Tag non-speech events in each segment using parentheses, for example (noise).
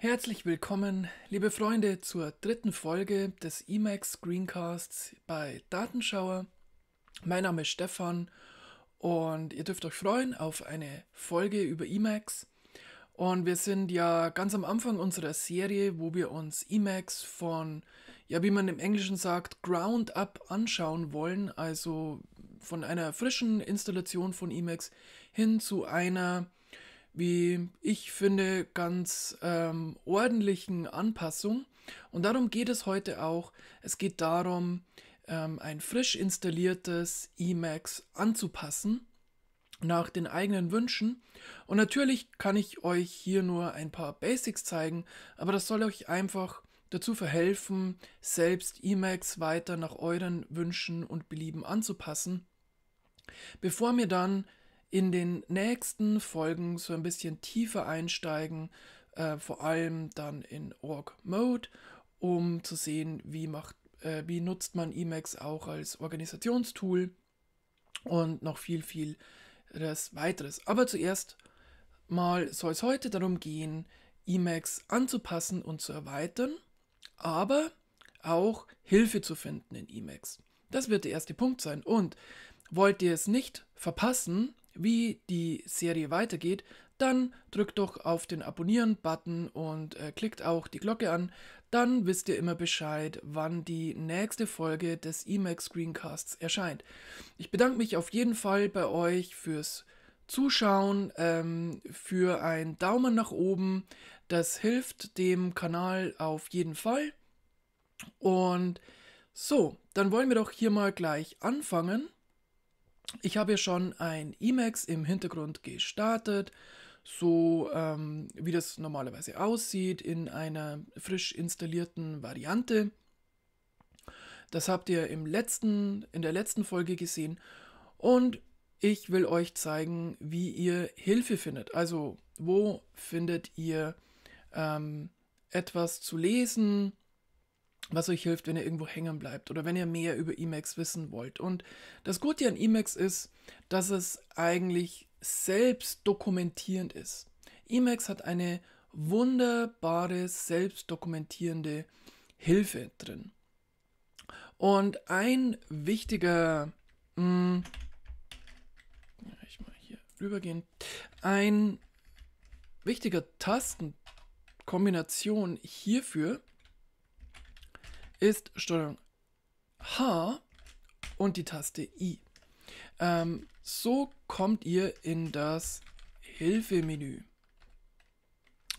Herzlich willkommen, liebe Freunde, zur dritten Folge des Emacs Screencasts bei Datenschauer. Mein Name ist Stefan und ihr dürft euch freuen auf eine Folge über Emacs. Und wir sind ja ganz am Anfang unserer Serie, wo wir uns Emacs von, ja, wie man im Englischen sagt, ground up anschauen wollen, also von einer frischen Installation von Emacs hin zu einer wie ich finde, ganz ähm, ordentlichen Anpassung. Und darum geht es heute auch. Es geht darum, ähm, ein frisch installiertes Emacs anzupassen nach den eigenen Wünschen. Und natürlich kann ich euch hier nur ein paar Basics zeigen, aber das soll euch einfach dazu verhelfen, selbst Emacs weiter nach euren Wünschen und Belieben anzupassen. Bevor mir dann in den nächsten Folgen so ein bisschen tiefer einsteigen, äh, vor allem dann in Org Mode, um zu sehen, wie, macht, äh, wie nutzt man Emacs auch als Organisationstool und noch viel, viel weiteres. Aber zuerst mal soll es heute darum gehen, Emacs anzupassen und zu erweitern, aber auch Hilfe zu finden in Emacs. Das wird der erste Punkt sein. Und wollt ihr es nicht verpassen, wie die Serie weitergeht, dann drückt doch auf den Abonnieren-Button und äh, klickt auch die Glocke an. Dann wisst ihr immer Bescheid, wann die nächste Folge des Emacs Screencasts erscheint. Ich bedanke mich auf jeden Fall bei euch fürs Zuschauen, ähm, für einen Daumen nach oben. Das hilft dem Kanal auf jeden Fall. Und so, dann wollen wir doch hier mal gleich anfangen. Ich habe schon ein Emacs im Hintergrund gestartet, so ähm, wie das normalerweise aussieht in einer frisch installierten Variante. Das habt ihr im letzten, in der letzten Folge gesehen und ich will euch zeigen, wie ihr Hilfe findet. Also wo findet ihr ähm, etwas zu lesen, was euch hilft, wenn ihr irgendwo hängen bleibt oder wenn ihr mehr über Emacs wissen wollt. Und das Gute an Emacs ist, dass es eigentlich selbst dokumentierend ist. Emacs hat eine wunderbare selbst dokumentierende Hilfe drin. Und ein wichtiger, mh, mm, ich mal hier rübergehen, ein wichtiger Tastenkombination hierfür ist Steuerung H und die Taste I. Ähm, so kommt ihr in das Hilfemenü.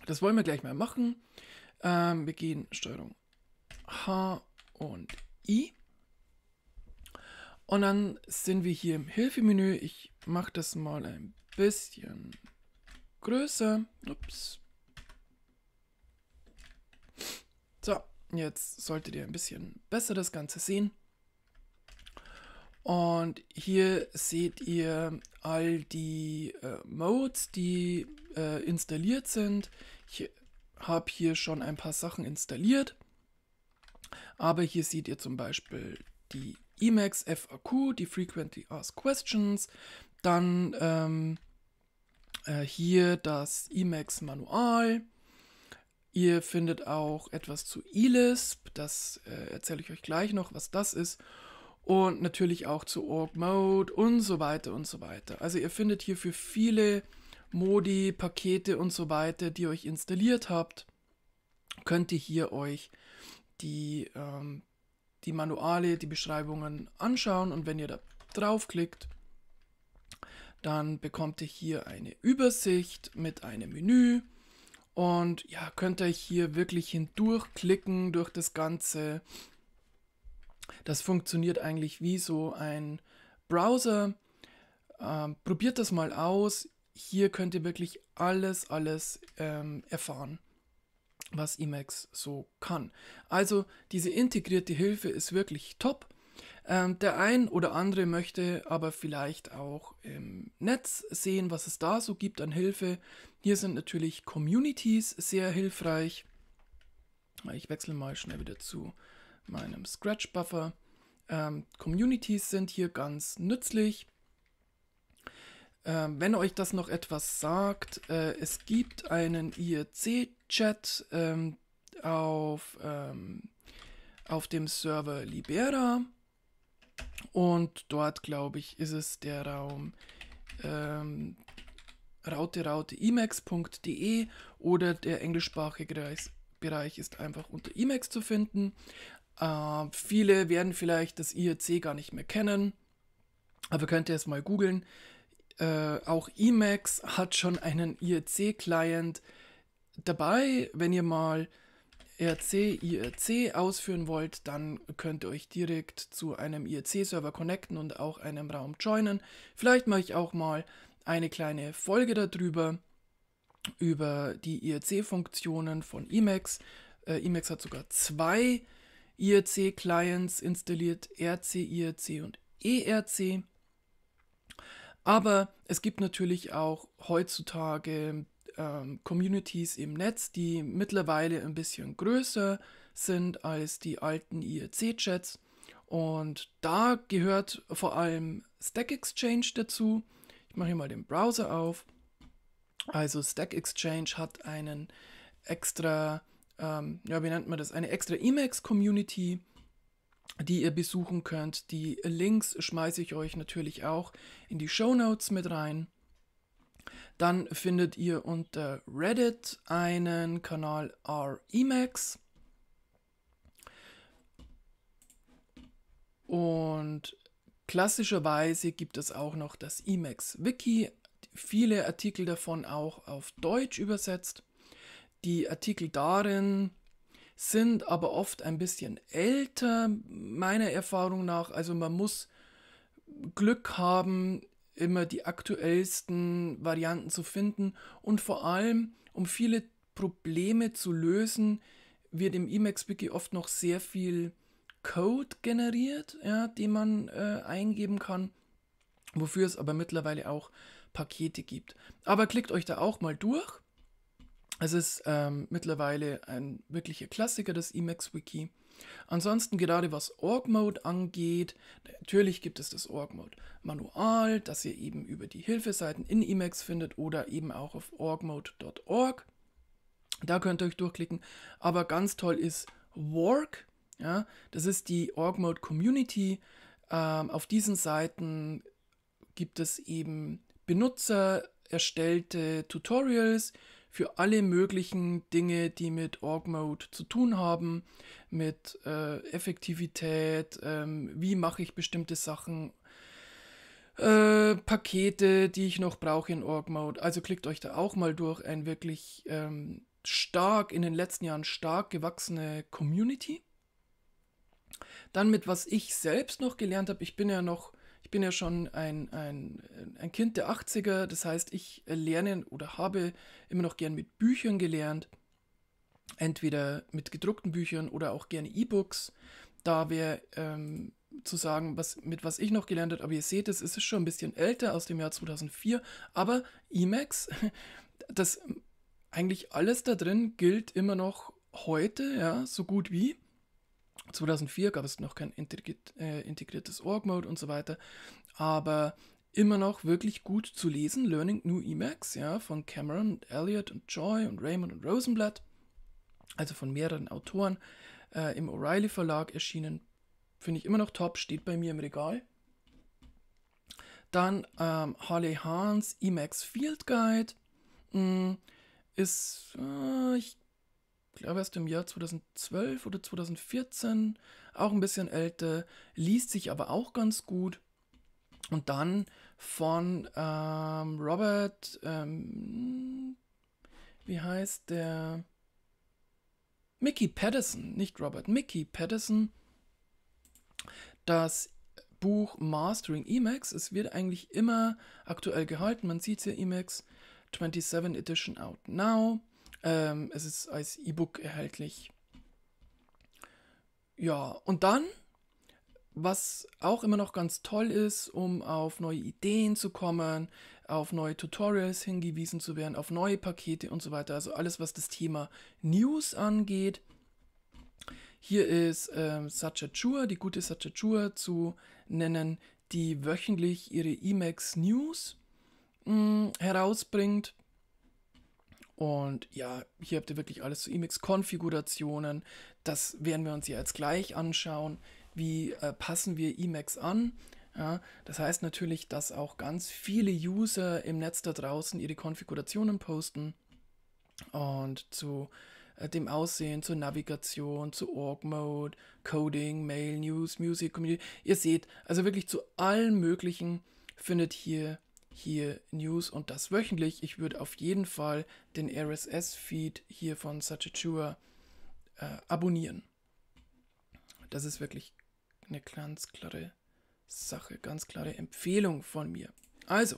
Das wollen wir gleich mal machen. Ähm, wir gehen Steuerung H und I. Und dann sind wir hier im Hilfemenü. Ich mache das mal ein bisschen größer. Ups. Jetzt solltet ihr ein bisschen besser das Ganze sehen. Und hier seht ihr all die äh, Modes, die äh, installiert sind. Ich habe hier schon ein paar Sachen installiert. Aber hier seht ihr zum Beispiel die Emacs FAQ, die Frequently Asked Questions. Dann ähm, äh, hier das Emacs Manual. Ihr findet auch etwas zu eLisp, das äh, erzähle ich euch gleich noch, was das ist. Und natürlich auch zu Org Mode und so weiter und so weiter. Also ihr findet hierfür viele Modi, Pakete und so weiter, die ihr euch installiert habt. Könnt ihr hier euch die, ähm, die Manuale, die Beschreibungen anschauen und wenn ihr da draufklickt, dann bekommt ihr hier eine Übersicht mit einem Menü und ja, könnt euch hier wirklich hindurchklicken durch das Ganze. Das funktioniert eigentlich wie so ein Browser. Ähm, probiert das mal aus. Hier könnt ihr wirklich alles, alles ähm, erfahren, was Emacs so kann. Also diese integrierte Hilfe ist wirklich top. Ähm, der ein oder andere möchte aber vielleicht auch im Netz sehen, was es da so gibt an Hilfe. Hier sind natürlich Communities sehr hilfreich. Ich wechsle mal schnell wieder zu meinem Scratch Buffer. Ähm, Communities sind hier ganz nützlich. Ähm, wenn euch das noch etwas sagt, äh, es gibt einen iec chat ähm, auf, ähm, auf dem Server Libera. Und dort, glaube ich, ist es der Raum ähm, raute raute emacs.de oder der englischsprachige Bereich ist einfach unter Emacs zu finden. Äh, viele werden vielleicht das IEC gar nicht mehr kennen, aber könnt ihr es mal googeln. Äh, auch Emacs hat schon einen iec client dabei, wenn ihr mal E RC, IRC ausführen wollt, dann könnt ihr euch direkt zu einem IRC-Server connecten und auch einem Raum joinen. Vielleicht mache ich auch mal eine kleine Folge darüber, über die IRC-Funktionen von Emacs. Äh, Emacs hat sogar zwei IRC-Clients installiert, RC, IRC und ERC. Aber es gibt natürlich auch heutzutage ähm, Communities im Netz, die mittlerweile ein bisschen größer sind als die alten IRC-Chats. Und da gehört vor allem Stack Exchange dazu. Ich mache hier mal den Browser auf. Also Stack Exchange hat einen extra, ähm, ja, wie nennt man das, eine extra Emacs-Community, die ihr besuchen könnt. Die Links schmeiße ich euch natürlich auch in die Show Notes mit rein. Dann findet ihr unter Reddit einen Kanal REMAX. Und klassischerweise gibt es auch noch das Emacs Wiki, viele Artikel davon auch auf Deutsch übersetzt. Die Artikel darin sind aber oft ein bisschen älter, meiner Erfahrung nach. Also man muss Glück haben, immer die aktuellsten Varianten zu finden und vor allem, um viele Probleme zu lösen, wird im Emacs-Wiki oft noch sehr viel Code generiert, ja, den man äh, eingeben kann, wofür es aber mittlerweile auch Pakete gibt. Aber klickt euch da auch mal durch. Es ist ähm, mittlerweile ein wirklicher Klassiker, das Emacs-Wiki. Ansonsten gerade was Org-Mode angeht, natürlich gibt es das Org-Mode Manual, das ihr eben über die Hilfeseiten in Emacs findet oder eben auch auf orgmode.org. Da könnt ihr euch durchklicken. Aber ganz toll ist Work. Ja, das ist die Org-Mode Community. Ähm, auf diesen Seiten gibt es eben Benutzer erstellte Tutorials, für alle möglichen Dinge, die mit Org Mode zu tun haben, mit äh, Effektivität, ähm, wie mache ich bestimmte Sachen, äh, Pakete, die ich noch brauche in Org Mode. Also klickt euch da auch mal durch. Ein wirklich ähm, stark, in den letzten Jahren stark gewachsene Community. Dann mit was ich selbst noch gelernt habe, ich bin ja noch ich bin ja schon ein, ein, ein Kind der 80er, das heißt, ich äh, lerne oder habe immer noch gern mit Büchern gelernt, entweder mit gedruckten Büchern oder auch gerne E-Books. Da wäre ähm, zu sagen, was, mit was ich noch gelernt habe, aber ihr seht es, es ist schon ein bisschen älter, aus dem Jahr 2004, aber Emacs, (laughs) das eigentlich alles da drin gilt immer noch heute, ja, so gut wie. 2004 gab es noch kein äh, integriertes Org-Mode und so weiter, aber immer noch wirklich gut zu lesen, Learning New Emacs, ja, von Cameron, und Elliot und Joy und Raymond und Rosenblatt, also von mehreren Autoren, äh, im O'Reilly Verlag erschienen, finde ich immer noch top, steht bei mir im Regal. Dann ähm, Harley Hans Emacs Field Guide, mh, mm, ist, äh, ich glaube erst im Jahr 2012 oder 2014, auch ein bisschen älter, liest sich aber auch ganz gut. Und dann von ähm, Robert, ähm, wie heißt der? Mickey Patterson, nicht Robert, Mickey Patterson. Das Buch Mastering Emacs, es wird eigentlich immer aktuell gehalten. Man sieht es hier Emacs 27 Edition out now. Ähm, es ist als E-Book erhältlich. Ja, und dann, was auch immer noch ganz toll ist, um auf neue Ideen zu kommen, auf neue Tutorials hingewiesen zu werden, auf neue Pakete und so weiter. Also alles, was das Thema News angeht. Hier ist ähm, Satya Chua, die gute Satcha Chua zu nennen, die wöchentlich ihre Emacs News mh, mm, herausbringt. Und ja, hier habt ihr wirklich alles zu Emacs-Konfigurationen. Das werden wir uns ja jetzt gleich anschauen. Wie äh, passen wir Emacs an? Ja, das heißt natürlich, dass auch ganz viele User im Netz da draußen ihre Konfigurationen posten. Und zu äh, dem Aussehen, zur Navigation, zu Org-Mode, Coding, Mail, News, Music, Community. Ihr seht, also wirklich zu allen möglichen findet hier hier News und das wöchentlich. Ich würde auf jeden Fall den RSS-Feed hier von Sachechua äh, abonnieren. Das ist wirklich eine ganz klare Sache, ganz klare Empfehlung von mir. Also,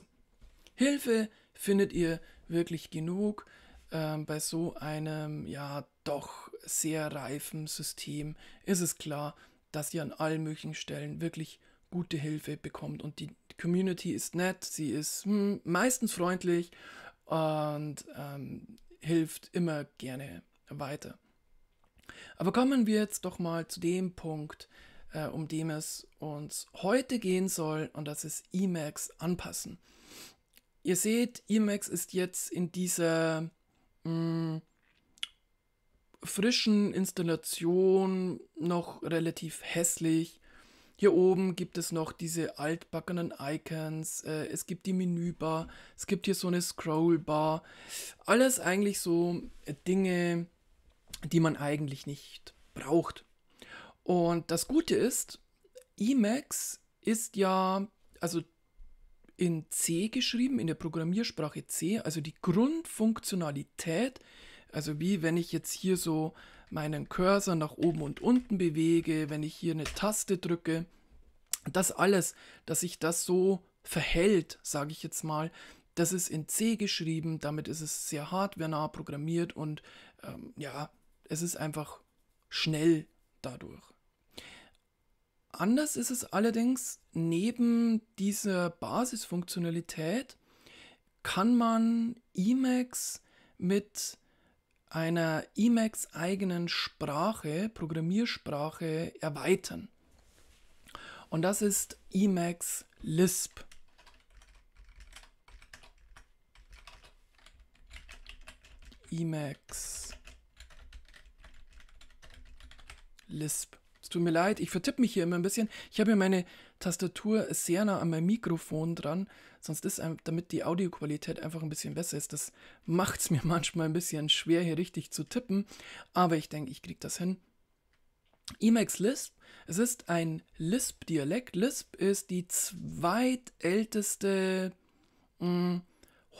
Hilfe findet ihr wirklich genug äh, bei so einem ja doch sehr reifen System. Ist es klar, dass ihr an allen möglichen Stellen wirklich gute Hilfe bekommt. Und die Community ist nett, sie ist hm, meistens freundlich und ähm, hilft immer gerne weiter. Aber kommen wir jetzt doch mal zu dem Punkt, äh, um den es uns heute gehen soll, und das ist Emacs anpassen. Ihr seht, Emacs ist jetzt in dieser mh, hm, frischen Installation noch relativ hässlich hier oben gibt es noch diese altbackenen Icons, äh, es gibt die Menübar, es gibt hier so eine Scrollbar. Alles eigentlich so äh, Dinge, die man eigentlich nicht braucht. Und das Gute ist, Emacs ist ja, also in C geschrieben, in der Programmiersprache C, also die Grundfunktionalität, also wie wenn ich jetzt hier so meinen Cursor nach oben und unten bewege, wenn ich hier eine Taste drücke, das alles, dass sich das so verhält, sage ich jetzt mal, das ist in C geschrieben, damit ist es sehr hardwarenah programmiert und ähm, ja, es ist einfach schnell dadurch. Anders ist es allerdings, neben dieser Basisfunktionalität kann man Emacs mit einer Emacs eigenen Sprache, Programmiersprache erweitern. Und das ist Emacs Lisp. Emacs Lisp. Es tut mir leid, ich vertippe mich hier immer ein bisschen. Ich habe hier meine Tastatur sehr nah an meinem Mikrofon dran. Sonst ist, ähm, damit die Audioqualität einfach ein bisschen besser ist, das macht es mir (laughs) manchmal ein bisschen schwer, hier richtig zu tippen. Aber ich denke, ich kriege das hin. Emacs Lisp. Es ist ein Lisp-Dialekt. Lisp ist die zweitälteste mh, hm,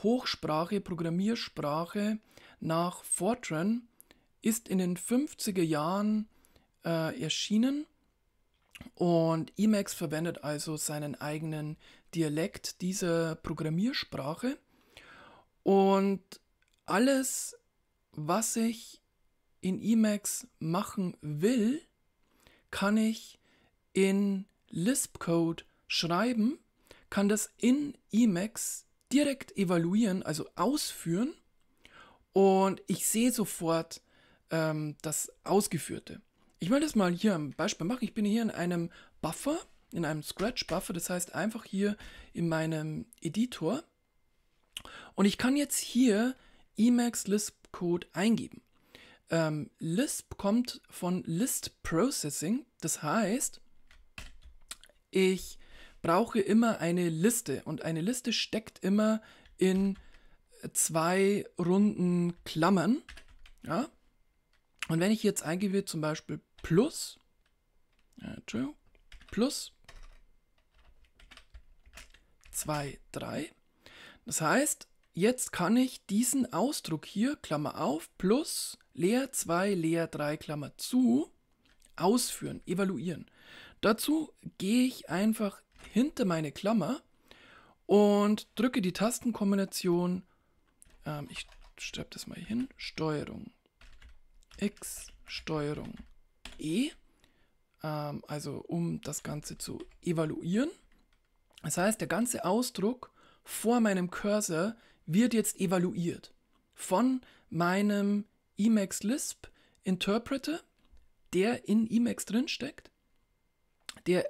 Hochsprache, Programmiersprache nach Fortran. Ist in den 50er Jahren äh, erschienen und Emacs verwendet also seinen eigenen Dialekt dieser Programmiersprache. Und alles, was ich in Emacs machen will, kann ich in Lisp-Code schreiben, kann das in Emacs direkt evaluieren, also ausführen. Und ich sehe sofort ähm, das Ausgeführte. Ich will das mal hier am Beispiel machen. Ich bin hier in einem Buffer, in einem Scratch-Buffer, das heißt einfach hier in meinem Editor. Und ich kann jetzt hier Emacs Lisp Code eingeben. Ähm, Lisp kommt von List Processing, das heißt, ich brauche immer eine Liste und eine Liste steckt immer in zwei runden Klammern. Ja? Und wenn ich jetzt eingebe, zum Beispiel plus, äh, plus 2, 3. Das heißt, jetzt kann ich diesen Ausdruck hier, Klammer auf, plus leer 2, leer 3, Klammer zu, ausführen, evaluieren. Dazu gehe ich einfach hinter meine Klammer und drücke die Tastenkombination, ähm, ich schreibe das mal hin, Steuerung X, Steuerung E, ähm, also um das Ganze zu evaluieren. Das heißt, der ganze Ausdruck vor meinem Cursor wird jetzt evaluiert von meinem Emacs Lisp Interpreter, der in Emacs drin steckt. Der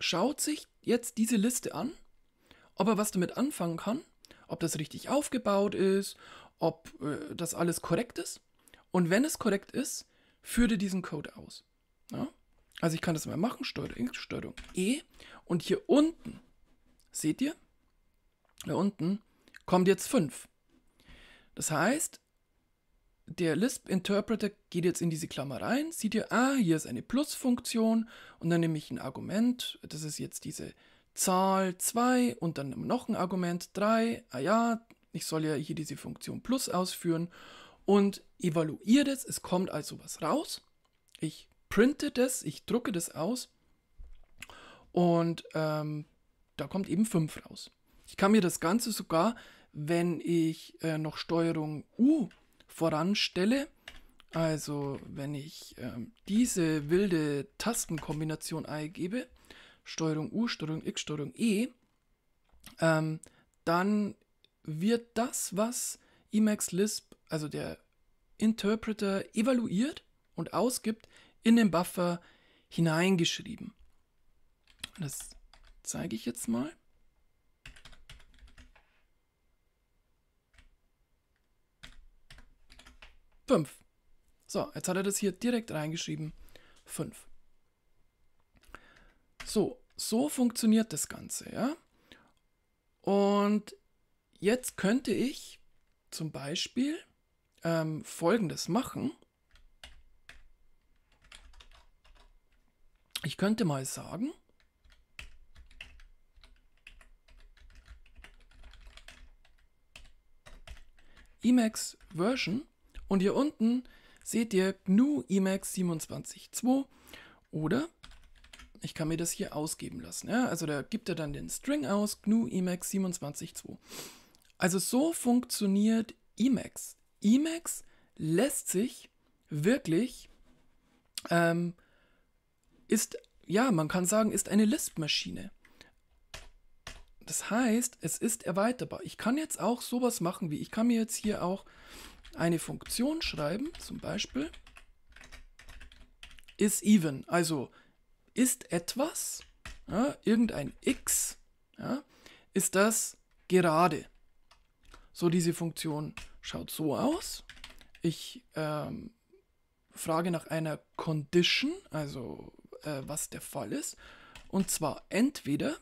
schaut sich jetzt diese Liste an, ob er was damit anfangen kann, ob das richtig aufgebaut ist, ob äh, das alles korrekt ist. Und wenn es korrekt ist, führe diesen Code aus. Ja? Also ich kann das mal machen, Steuerung, Steuerung E. Und hier unten, seht ihr, da unten kommt jetzt 5. Das heißt, der Lisp-Interpreter geht jetzt in diese Klammer rein, sieht ihr, ah, hier ist eine Plus-Funktion und dann nehme ich ein Argument, das ist jetzt diese Zahl 2 und dann noch ein Argument 3, ah ja, ich soll ja hier diese Funktion Plus ausführen und evaluiere das. Es kommt also was raus. Ich printe das, ich drucke das aus und ähm, da kommt eben 5 raus. Ich kann mir das Ganze sogar, wenn ich äh, noch Steuerung U voranstelle, also wenn ich ähm, diese wilde Tastenkombination eingebe, Steuerung U, Steuerung X, Steuerung E, ähm, dann wird das, was Emacs Lisp also der Interpreter, evaluiert und ausgibt, in den Buffer hineingeschrieben. Das zeige ich jetzt mal. Fünf. So, jetzt hat er das hier direkt reingeschrieben. 5. So, so funktioniert das Ganze, ja. Und jetzt könnte ich zum Beispiel ähm, Folgendes machen. Ich könnte mal sagen, Emacs Version und hier unten seht ihr GNU Emacs 27.2 oder ich kann mir das hier ausgeben lassen. Ja? Also da gibt er dann den String aus, GNU Emacs 27.2. Also so funktioniert Emacs. Emacs lässt sich wirklich, ähm, ist, ja, man kann sagen, ist eine Lisp-Maschine. Das heißt, es ist erweiterbar. Ich kann jetzt auch sowas machen wie, ich kann mir jetzt hier auch eine Funktion schreiben, zum Beispiel is even, also ist etwas, ja, irgendein x, ja, ist das gerade. So diese Funktion schaut so aus. Ich ähm, frage nach einer Condition, also äh, was der Fall ist. Und zwar entweder,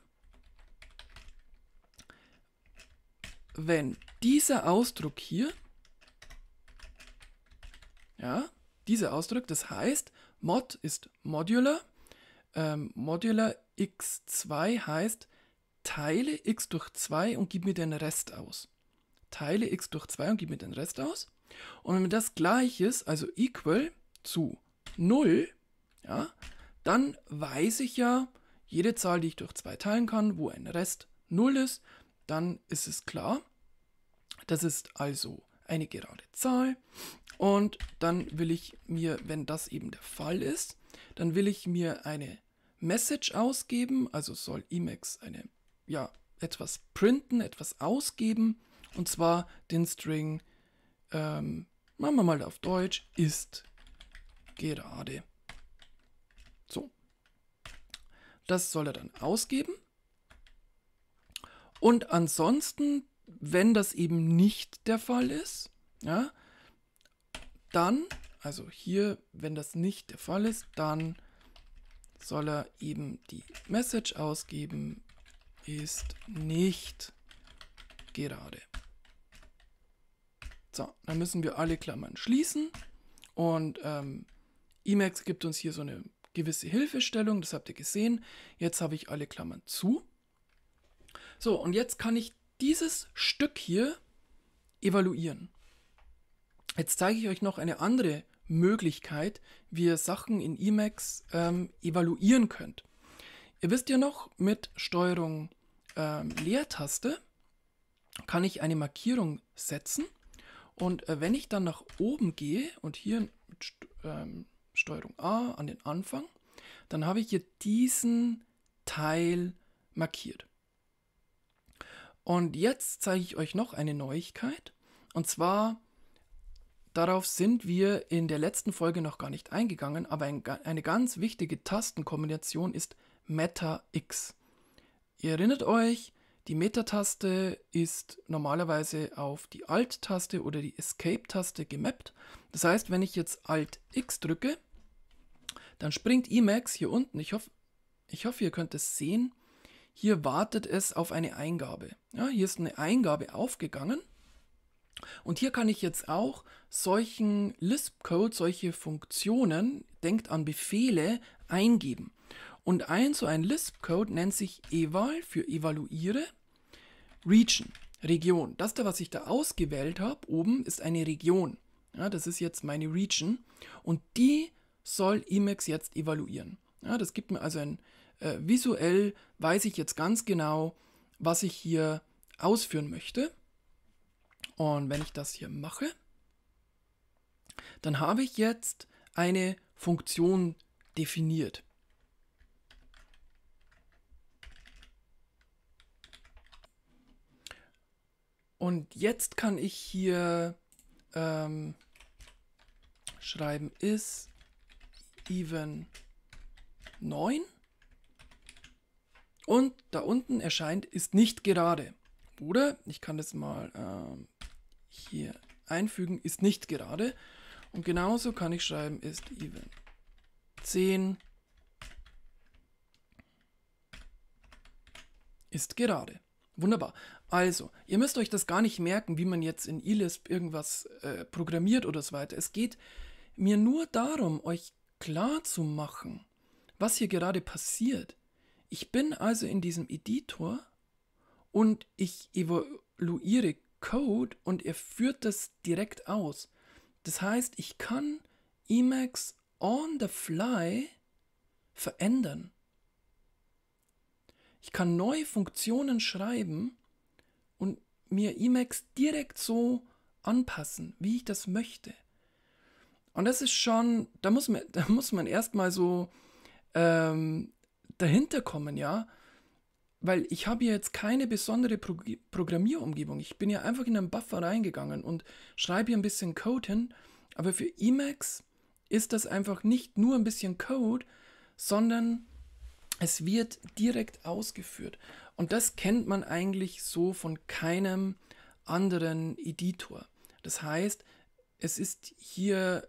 wenn dieser Ausdruck hier, ja, dieser Ausdruck, das heißt, mod ist modular, ähm, modular x2 heißt, teile x durch 2 und gib mir den Rest aus teile x durch 2 und gebe mir den Rest aus. Und wenn das gleich ist, also equal zu 0, ja, dann weiß ich ja, jede Zahl, die ich durch 2 teilen kann, wo ein Rest 0 ist, dann ist es klar. Das ist also eine gerade Zahl. Und dann will ich mir, wenn das eben der Fall ist, dann will ich mir eine Message ausgeben, also soll Emacs eine, ja, etwas printen, etwas ausgeben, und zwar den String, ähm, machen wir mal auf Deutsch, ist gerade. So. Das soll er dann ausgeben. Und ansonsten, wenn das eben nicht der Fall ist, ja, dann, also hier, wenn das nicht der Fall ist, dann soll er eben die Message ausgeben, ist nicht gerade. So, dann müssen wir alle Klammern schließen. Und ähm, Emacs gibt uns hier so eine gewisse Hilfestellung, das habt ihr gesehen. Jetzt habe ich alle Klammern zu. So, und jetzt kann ich dieses Stück hier evaluieren. Jetzt zeige ich euch noch eine andere Möglichkeit, wie ihr Sachen in Emacs ähm, evaluieren könnt. Ihr wisst ja noch, mit Steuerung ähm, Leertaste kann ich eine Markierung setzen und äh, wenn ich dann nach oben gehe und hier mit St ähm, Steuerung A an den Anfang, dann habe ich hier diesen Teil markiert. Und jetzt zeige ich euch noch eine Neuigkeit. Und zwar, darauf sind wir in der letzten Folge noch gar nicht eingegangen, aber ein, eine ganz wichtige Tastenkombination ist Meta X. Ihr erinnert euch, die Meta-Taste ist normalerweise auf die Alt-Taste oder die Escape-Taste gemappt. Das heißt, wenn ich jetzt Alt-X drücke, dann springt Emacs hier unten. Ich hoffe, ich hoffe, ihr könnt es sehen. Hier wartet es auf eine Eingabe. Ja, hier ist eine Eingabe aufgegangen. Und hier kann ich jetzt auch solchen Lisp-Code, solche Funktionen, denkt an Befehle, eingeben. Und ein so ein Lisp-Code nennt sich eval für evaluiere, Region, Region. Das da, was ich da ausgewählt habe, oben ist eine Region. Ja, das ist jetzt meine Region und die soll Emacs jetzt evaluieren. Ja, das gibt mir also ein äh, visuell, weiß ich jetzt ganz genau, was ich hier ausführen möchte. Und wenn ich das hier mache, dann habe ich jetzt eine Funktion definiert. Und jetzt kann ich hier ähm, schreiben is even 9 und da unten erscheint ist nicht gerade. Oder ich kann das mal ähm, hier einfügen, ist nicht gerade. Und genauso kann ich schreiben ist even 10 ist gerade. Wunderbar. Also, ihr müsst euch das gar nicht merken, wie man jetzt in eLisp irgendwas äh, programmiert oder so weiter. Es geht mir nur darum, euch klar zu machen, was hier gerade passiert. Ich bin also in diesem Editor und ich evaluiere Code und er führt das direkt aus. Das heißt, ich kann Emacs on the fly verändern. Ich kann neue Funktionen schreiben und mir Emacs direkt so anpassen, wie ich das möchte. Und das ist schon, da muss man, (laughs) da muss man erstmal so ähm, dahinter kommen, ja. Weil ich habe ja jetzt keine besondere Pro Programmierumgebung. Ich bin ja einfach in einen Buffer reingegangen und schreibe hier ein bisschen Code hin. Aber für Emacs ist das einfach nicht nur ein bisschen Code, sondern es wird direkt ausgeführt. Und das kennt man eigentlich so von keinem anderen Editor. Das heißt, es ist hier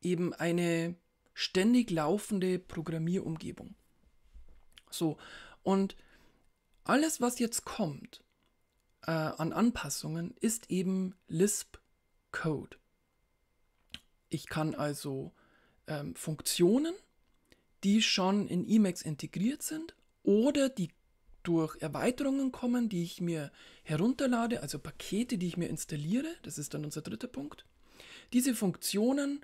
eben eine ständig laufende Programmierumgebung. So, und alles, was jetzt kommt äh, an Anpassungen, ist eben Lisp-Code. Ich kann also ähm, Funktionen die schon in Emacs integriert sind oder die durch Erweiterungen kommen, die ich mir herunterlade, also Pakete, die ich mir installiere. Das ist dann unser dritter Punkt. Diese Funktionen,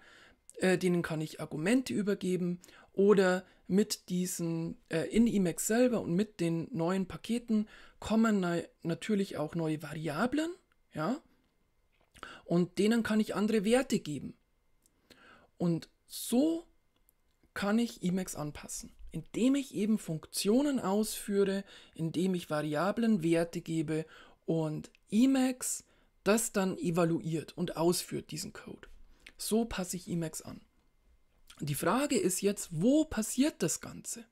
äh, denen kann ich Argumente übergeben oder mit diesen äh, in Emacs selber und mit den neuen Paketen kommen na natürlich auch neue Variablen, ja, und denen kann ich andere Werte geben. Und so kann ich Emacs anpassen, indem ich eben Funktionen ausführe, indem ich Variablen Werte gebe und Emacs das dann evaluiert und ausführt, diesen Code. So passe ich Emacs an. Die Frage ist jetzt, wo passiert das Ganze?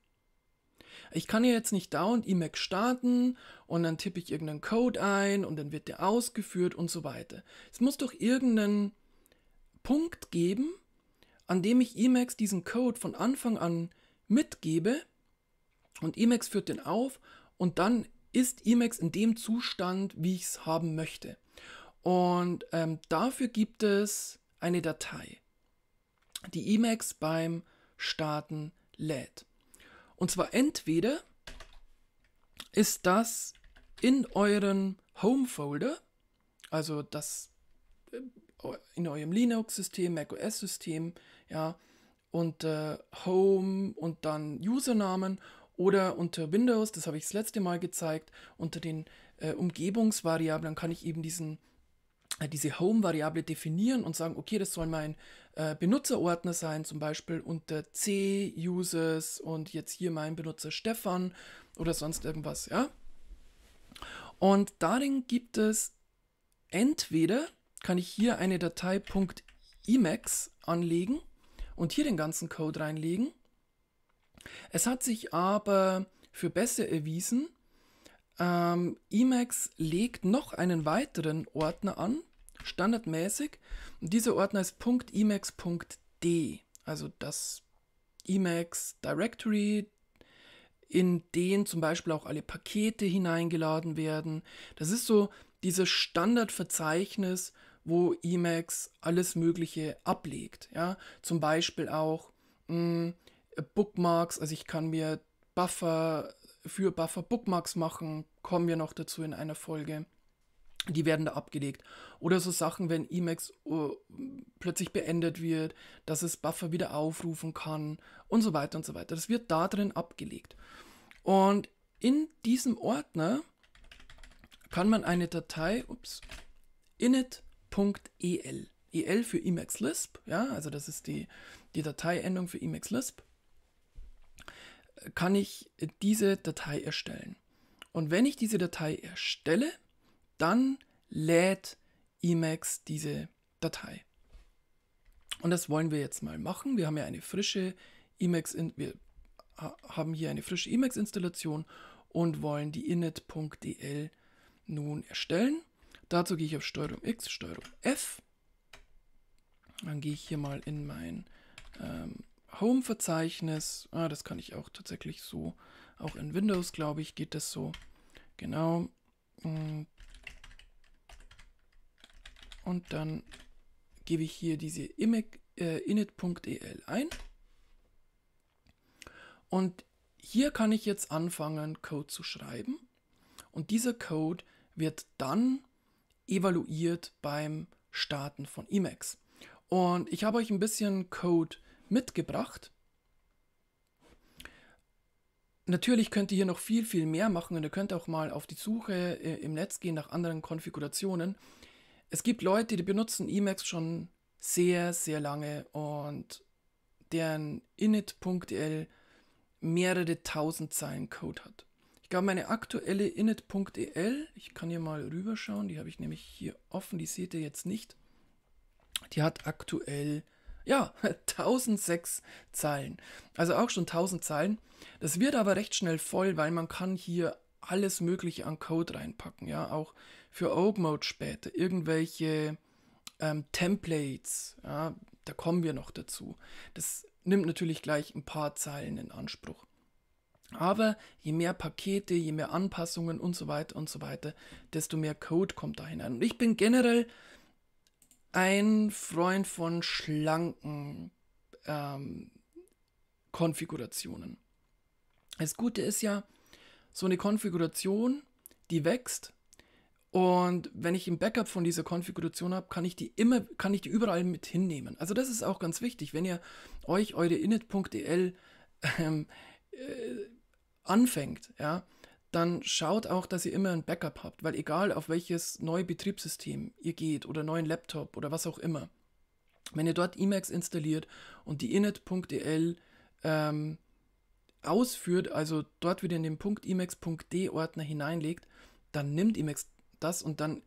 Ich kann ja jetzt nicht dauernd Emacs starten und dann tippe ich irgendeinen Code ein und dann wird der ausgeführt und so weiter. Es muss doch irgendeinen Punkt geben, an dem ich Emacs diesen Code von Anfang an mitgebe und Emacs führt den auf und dann ist Emacs in dem Zustand, wie ich es haben möchte. Und ähm, dafür gibt es eine Datei, die Emacs beim Starten lädt. Und zwar entweder ist das in euren Home-Folder, also das äh, in eurem Linux-System, macOS-System, ja, und äh, Home und dann Usernamen oder unter Windows, das habe ich das letzte Mal gezeigt, unter den äh, Umgebungsvariablen kann ich eben diesen äh, diese Home-Variable definieren und sagen, okay, das soll mein äh, Benutzerordner sein, zum Beispiel unter C, Users und jetzt hier mein Benutzer Stefan oder sonst irgendwas, ja. Und darin gibt es entweder, kann ich hier eine Datei .emacs anlegen und hier den ganzen Code reinlegen. Es hat sich aber für besser erwiesen, ähm, Emacs legt noch einen weiteren Ordner an, standardmäßig. Und dieser Ordner ist .emacs.d, also das Emacs Directory, in den zum Beispiel auch alle Pakete hineingeladen werden. Das ist so dieses Standardverzeichnis wo Emacs alles Mögliche ablegt. Ja? Zum Beispiel auch mh, hm, Bookmarks, also ich kann mir Buffer für Buffer Bookmarks machen, kommen wir noch dazu in einer Folge. Die werden da abgelegt. Oder so Sachen, wenn Emacs uh, plötzlich beendet wird, dass es Buffer wieder aufrufen kann und so weiter und so weiter. Das wird da drin abgelegt. Und in diesem Ordner kann man eine Datei, ups, init .el. EL für Emacs Lisp, ja, also das ist die, die Dateiendung für Emacs Lisp, kann ich diese Datei erstellen. Und wenn ich diese Datei erstelle, dann lädt Emacs diese Datei. Und das wollen wir jetzt mal machen. Wir haben ja eine frische Emacs, wir haben hier eine frische Emacs-Installation und wollen die init.dl nun erstellen. Dazu gehe ich auf Steuerung X, Steuerung F. Dann gehe ich hier mal in mein ähm, Home-Verzeichnis. Ah, das kann ich auch tatsächlich so. Auch in Windows, glaube ich, geht das so. Genau. Hm. Und dann gebe ich hier diese äh, init.el ein. Und hier kann ich jetzt anfangen, Code zu schreiben. Und dieser Code wird dann evaluiert beim Starten von Emacs. Und ich habe euch ein bisschen Code mitgebracht. Natürlich könnt ihr hier noch viel, viel mehr machen und ihr könnt auch mal auf die Suche äh, im Netz gehen nach anderen Konfigurationen. Es gibt Leute, die benutzen Emacs schon sehr, sehr lange und deren init.l mehrere tausend Zeilen Code hat. Ich glaube, meine aktuelle init.el, ich kann hier mal rüberschauen, die habe ich nämlich hier offen, die seht ihr jetzt nicht. Die hat aktuell, ja, 1006 (laughs) Zeilen. Also auch schon 1000 Zeilen. Das wird aber recht schnell voll, weil man kann hier alles Mögliche an Code reinpacken, ja, auch für Oak-Mode später, irgendwelche ähm, Templates, ja, da kommen wir noch dazu. Das nimmt natürlich gleich ein paar Zeilen in Anspruch. Aber je mehr Pakete, je mehr Anpassungen und so weiter und so weiter, desto mehr Code kommt da hinein. Und ich bin generell ein Freund von schlanken ähm, Konfigurationen. Das Gute ist ja, so eine Konfiguration, die wächst. Und wenn ich ein Backup von dieser Konfiguration habe, kann ich die immer, kann ich die überall mit hinnehmen. Also das ist auch ganz wichtig, wenn ihr euch eure init.el ähm, äh, anfängt, ja, dann schaut auch, dass ihr immer ein Backup habt, weil egal auf welches neue Betriebssystem ihr geht oder neuen Laptop oder was auch immer, wenn ihr dort Emacs installiert und die init.dl ähm, ausführt, also dort wieder in den .emacs.d Ordner hineinlegt, dann nimmt Emacs das und dann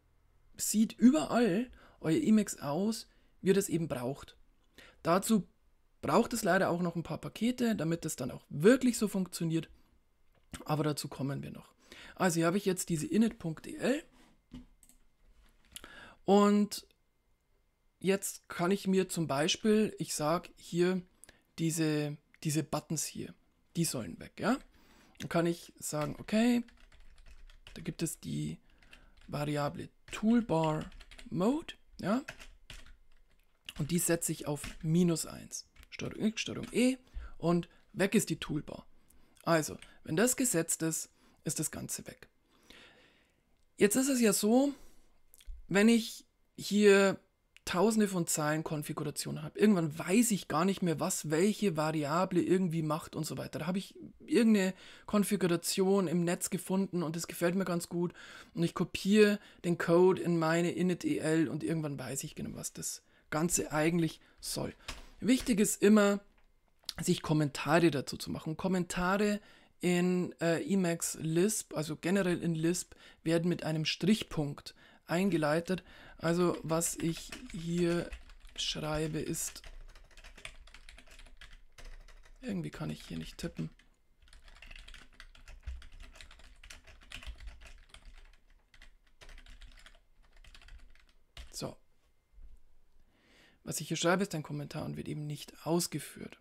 sieht überall euer Emacs aus, wie ihr das eben braucht. Dazu braucht es leider auch noch ein paar Pakete, damit das dann auch wirklich so funktioniert. Aber dazu kommen wir noch. Also hier habe ich jetzt diese init.dl und jetzt kann ich mir zum Beispiel, ich sage hier diese, diese Buttons hier, die sollen weg, ja? Dann kann ich sagen, okay, da gibt es die Variable Toolbar Mode, ja? Und die setze ich auf minus 1. Steuerung X, Steuerung E und weg ist die Toolbar. Also, wenn das gesetzt ist, ist das Ganze weg. Jetzt ist es ja so, wenn ich hier tausende von Zeilenkonfigurationen habe, irgendwann weiß ich gar nicht mehr, was welche Variable irgendwie macht und so weiter. Da habe ich irgendeine Konfiguration im Netz gefunden und das gefällt mir ganz gut und ich kopiere den Code in meine Init-EL und irgendwann weiß ich genau, was das Ganze eigentlich soll. Wichtig ist immer, sich Kommentare dazu zu machen. Kommentare in äh, Emacs Lisp, also generell in Lisp, werden mit einem Strichpunkt eingeleitet. Also was ich hier schreibe ist... Irgendwie kann ich hier nicht tippen. So. Was ich hier schreibe, ist ein Kommentar und wird eben nicht ausgeführt.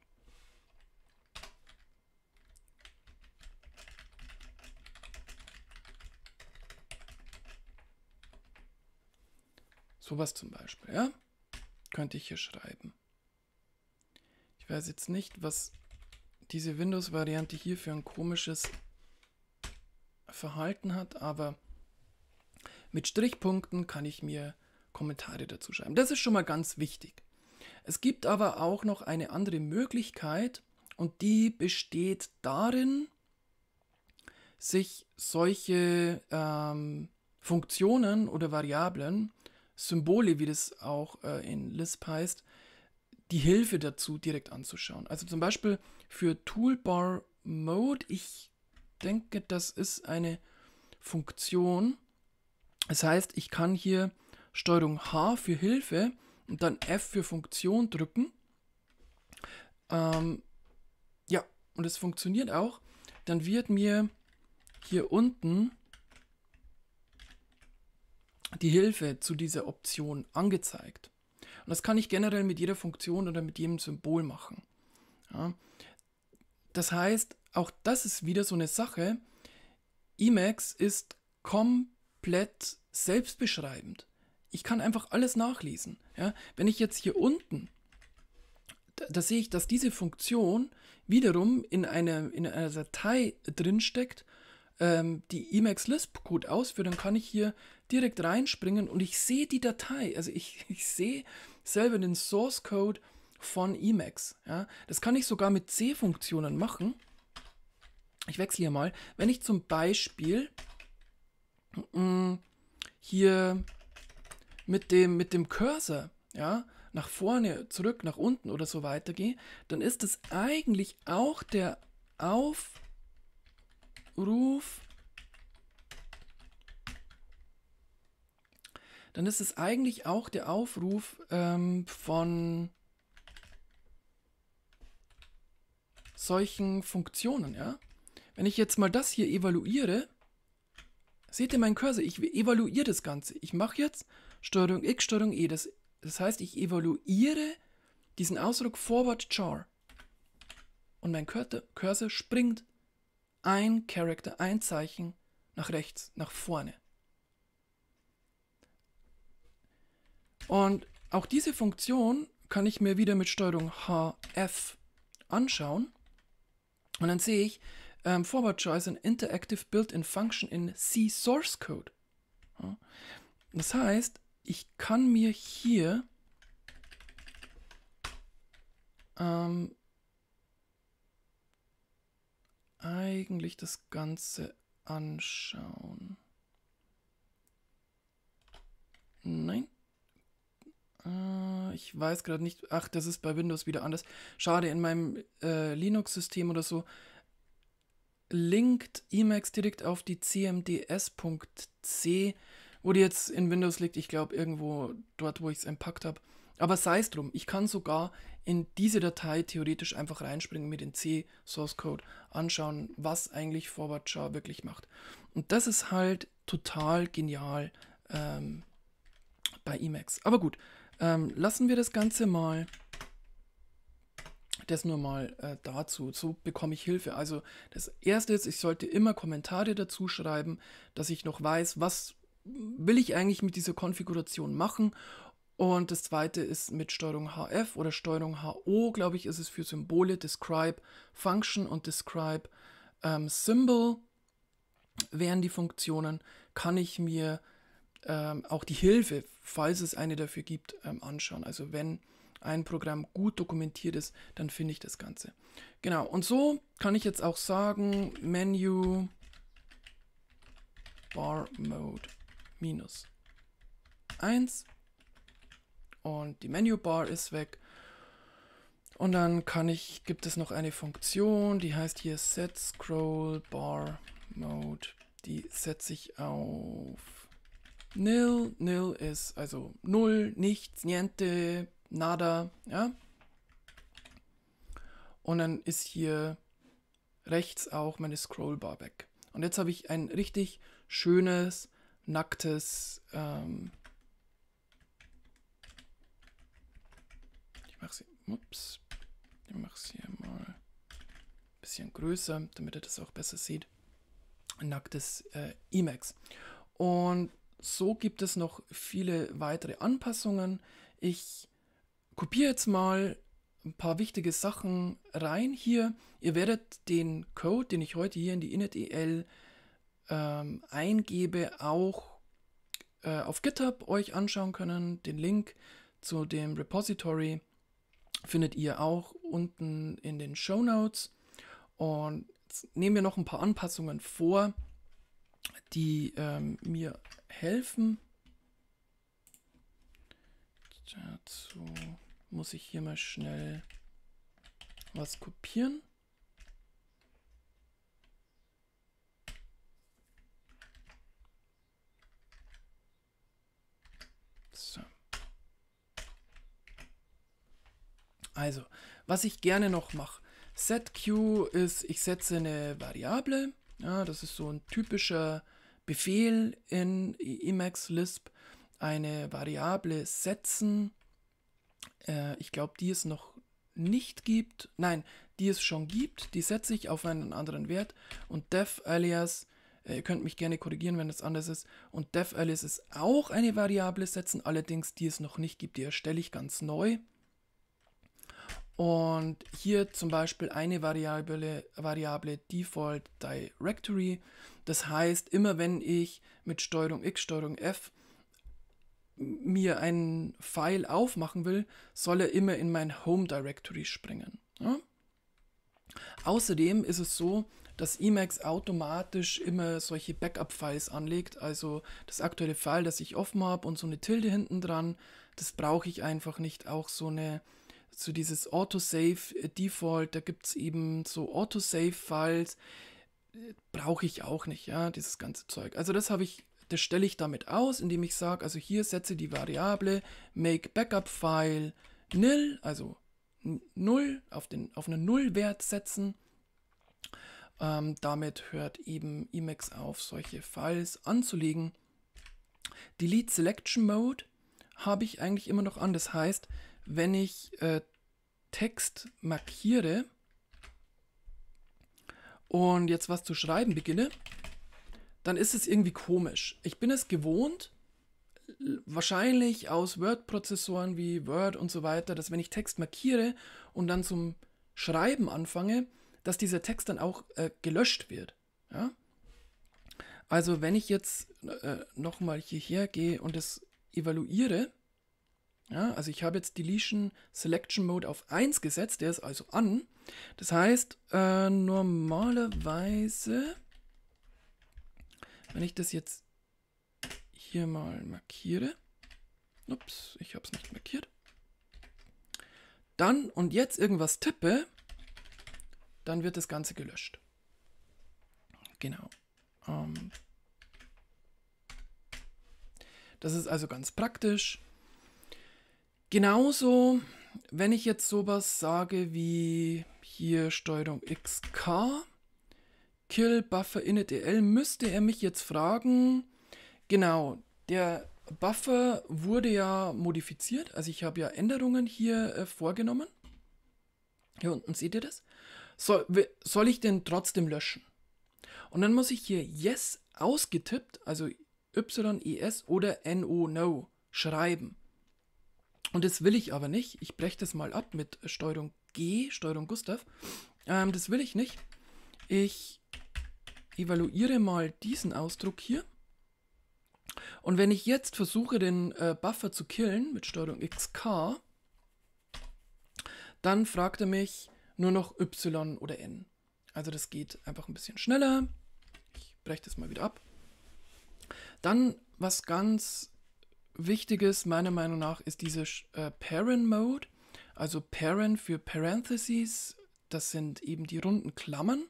Sowas zum Beispiel, ja? Könnte ich hier schreiben. Ich weiß jetzt nicht, was diese Windows-Variante hier für ein komisches Verhalten hat, aber mit Strichpunkten kann ich mir Kommentare dazu schreiben. Das ist schon mal ganz wichtig. Es gibt aber auch noch eine andere Möglichkeit und die besteht darin, sich solche ähm, Funktionen oder Variablen Symbole, wie das auch äh, in Lisp heißt, die Hilfe dazu direkt anzuschauen. Also zum Beispiel für Toolbar Mode, ich denke, das ist eine Funktion. Das heißt, ich kann hier Steuerung H für Hilfe und dann F für Funktion drücken. Ähm, ja, und es funktioniert auch. Dann wird mir hier unten die Hilfe zu dieser Option angezeigt. Und das kann ich generell mit jeder Funktion oder mit jedem Symbol machen. Ja. Das heißt, auch das ist wieder so eine Sache. Emacs ist komplett selbstbeschreibend. Ich kann einfach alles nachlesen. Ja. Wenn ich jetzt hier unten, da, da, sehe ich, dass diese Funktion wiederum in, eine, in einer Datei drinsteckt, ähm, die Emacs Lisp Code ausführt, dann kann ich hier direkt reinspringen und ich sehe die Datei. Also ich, (laughs) ich sehe selber den Source Code von Emacs. Ja? Das kann ich sogar mit C-Funktionen machen. Ich wechsle hier mal. Wenn ich zum Beispiel mm, hier mit dem, mit dem Cursor ja, nach vorne, zurück, nach unten oder so weiter gehe, dann ist es eigentlich auch der Aufruf dann ist es eigentlich auch der Aufruf ähm, von solchen Funktionen, ja. Wenn ich jetzt mal das hier evaluiere, seht ihr meinen Cursor, ich evaluiere das Ganze. Ich mache jetzt Steuerung X, Steuerung E. Das, das heißt, ich evaluiere diesen Ausdruck Forward Char. Und mein Cursor springt ein Character, ein Zeichen nach rechts, nach vorne. Und auch diese Funktion kann ich mir wieder mit Steuerung HF anschauen. Und dann sehe ich, ähm, Forward Choice an Interactive Built-in Function in C Source Code. Ja. Das heißt, ich kann mir hier ähm, eigentlich das Ganze anschauen. Nein. Äh, ich weiß gerade nicht. Ach, das ist bei Windows wieder anders. Schade, in meinem äh, Linux-System oder so linkt Emacs direkt auf die cmds.c, wo die jetzt in Windows liegt. Ich glaube, irgendwo dort, wo ich es entpackt habe. Aber sei es drum, ich kann sogar in diese Datei theoretisch einfach reinspringen, mir den C Source Code anschauen, was eigentlich Forward Jar wirklich macht. Und das ist halt total genial ähm, bei Emacs. Aber gut, ähm, lassen wir das Ganze mal, das nur mal äh, dazu. So bekomme ich Hilfe. Also das Erste ist, ich sollte immer Kommentare dazu schreiben, dass ich noch weiß, was will ich eigentlich mit dieser Konfiguration machen. Und das Zweite ist mit Steuerung HF oder Steuerung HO, glaube ich, ist es für Symbole, Describe Function und Describe ähm, Symbol wären die Funktionen, kann ich mir ähm, auch die Hilfe, falls es eine dafür gibt, ähm, anschauen. Also wenn ein Programm gut dokumentiert ist, dann finde ich das Ganze. Genau, und so kann ich jetzt auch sagen, Menu Bar Mode minus 1 und die Menu Bar ist weg. Und dann kann ich, gibt es noch eine Funktion, die heißt hier Set Scroll Bar Mode. Die setze ich auf Nil, nil ist also null, nichts, niente, nada, ja. Und dann ist hier rechts auch meine Scrollbar weg. Und jetzt habe ich ein richtig schönes, nacktes, ähm ich mache sie, ups, ich mache sie mal ein bisschen größer, damit ihr das auch besser seht, ein nacktes äh, Emacs. Und so gibt es noch viele weitere Anpassungen. Ich kopiere jetzt mal ein paar wichtige Sachen rein hier. Ihr werdet den Code, den ich heute hier in die init.el ähm, eingebe, auch äh, auf GitHub euch anschauen können. Den Link zu dem Repository findet ihr auch unten in den Show Notes. Und jetzt nehmen wir noch ein paar Anpassungen vor, die ähm, mir helfen. Dazu muss ich hier mal schnell was kopieren. So. Also, was ich gerne noch mache, setq ist, ich setze eine Variable, ja, das ist so ein typischer Befehl in Emacs Lisp eine Variable setzen. Äh, ich glaube, die es noch nicht gibt. Nein, die es schon gibt. Die setze ich auf einen anderen Wert. Und def alias, äh, ihr könnt mich gerne korrigieren, wenn das anders ist. Und def alias ist auch eine Variable setzen, allerdings die es noch nicht gibt. Die erstelle ich ganz neu. Und hier zum Beispiel eine Variable, Variable Default Directory. Das heißt, immer wenn ich mit Steuerung X, Steuerung F mir einen File aufmachen will, soll er immer in mein Home Directory springen. Ja? Außerdem ist es so, dass Emacs automatisch immer solche Backup-Files anlegt, also das aktuelle File, das ich offen habe und so eine Tilde hinten dran, das brauche ich einfach nicht. Auch so eine, so dieses Autosave Default, da gibt es eben so Autosave-Files, brauche ich auch nicht, ja, dieses ganze Zeug. Also das habe ich, das stelle ich damit aus, indem ich sage, also hier setze die Variable make backup file nil, also 0 auf den auf einen Nullwert setzen. Ähm, damit hört eben Emacs auf, solche Files anzulegen. Delete Selection Mode habe ich eigentlich immer noch an. Das heißt, wenn ich äh, Text markiere, und jetzt was zu schreiben beginne, dann ist es irgendwie komisch. Ich bin es gewohnt, wahrscheinlich aus Word-Prozessoren wie Word und so weiter, dass wenn ich Text markiere und dann zum Schreiben anfange, dass dieser Text dann auch äh, gelöscht wird. Ja? Also wenn ich jetzt äh, nochmal hierher gehe und das evaluiere, ja, also ich habe jetzt Deletion Selection Mode auf 1 gesetzt, der ist also an. Das heißt, äh, normalerweise, wenn ich das jetzt hier mal markiere, ups, ich habe es nicht markiert, dann und jetzt irgendwas tippe, dann wird das Ganze gelöscht. Genau. Ähm, das ist also ganz praktisch. Genauso, wenn ich jetzt sowas sage wie hier Steuerung XK, Kill Buffer init EL, müsste er mich jetzt fragen, genau, der Buffer wurde ja modifiziert, also ich habe ja Änderungen hier äh, vorgenommen. Hier unten seht ihr das. Soll, soll ich den trotzdem löschen? Und dann muss ich hier Yes ausgetippt, also YES oder NO, No, schreiben. Und das will ich aber nicht. Ich breche das mal ab mit Steuerung G, Steuerung Gustav. Ähm, das will ich nicht. Ich evaluiere mal diesen Ausdruck hier. Und wenn ich jetzt versuche, den äh, Buffer zu killen mit Steuerung XK, dann fragt er mich nur noch Y oder N. Also das geht einfach ein bisschen schneller. Ich breche das mal wieder ab. Dann was ganz Wichtiges meiner Meinung nach ist diese äh, Parent Mode, also Parent für Parentheses, das sind eben die runden Klammern.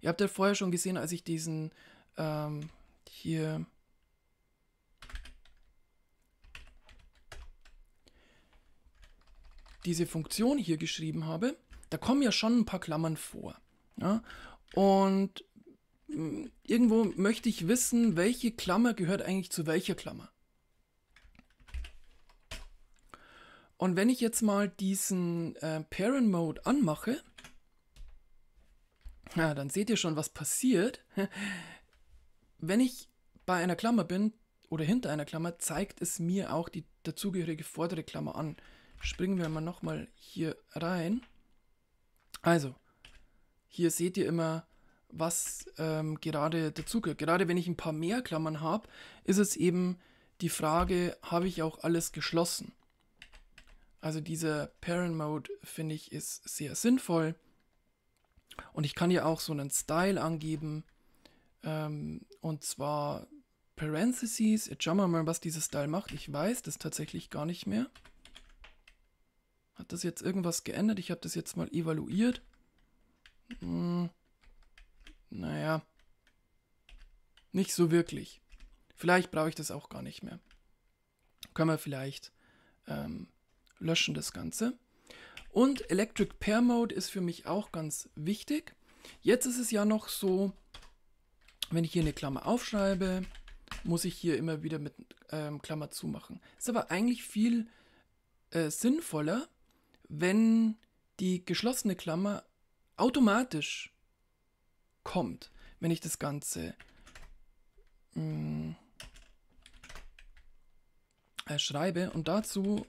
Ihr habt ja vorher schon gesehen, als ich diesen ähm, hier diese Funktion hier geschrieben habe, da kommen ja schon ein paar Klammern vor. Ja? Und irgendwo möchte ich wissen, welche Klammer gehört eigentlich zu welcher Klammer. Und wenn ich jetzt mal diesen äh, Parent Mode anmache, ja, dann seht ihr schon, was passiert. (laughs) Wenn ich bei einer Klammer bin oder hinter einer Klammer, zeigt es mir auch die dazugehörige vordere Klammer an. Springen wir mal nochmal hier rein. Also, hier seht ihr immer was ähm, gerade dazugehört. Gerade wenn ich ein paar mehr Klammern habe, ist es eben die Frage, habe ich auch alles geschlossen? Also dieser Parent Mode finde ich ist sehr sinnvoll. Und ich kann ja auch so einen Style angeben. Ähm, und zwar Parentheses. Jetzt schauen wir mal, was dieser Style macht. Ich weiß das tatsächlich gar nicht mehr. Hat das jetzt irgendwas geändert? Ich habe das jetzt mal evaluiert. Hm. Naja. Nicht so wirklich. Vielleicht brauche ich das auch gar nicht mehr. Können wir vielleicht ähm, löschen das Ganze. Und Electric Pair Mode ist für mich auch ganz wichtig. Jetzt ist es ja noch so, wenn ich hier eine Klammer aufschreibe, muss ich hier immer wieder mit ähm, Klammer zumachen. Ist aber eigentlich viel äh, sinnvoller, wenn die geschlossene Klammer automatisch kommt, wenn ich das Ganze mh, mm, äh, schreibe. Und dazu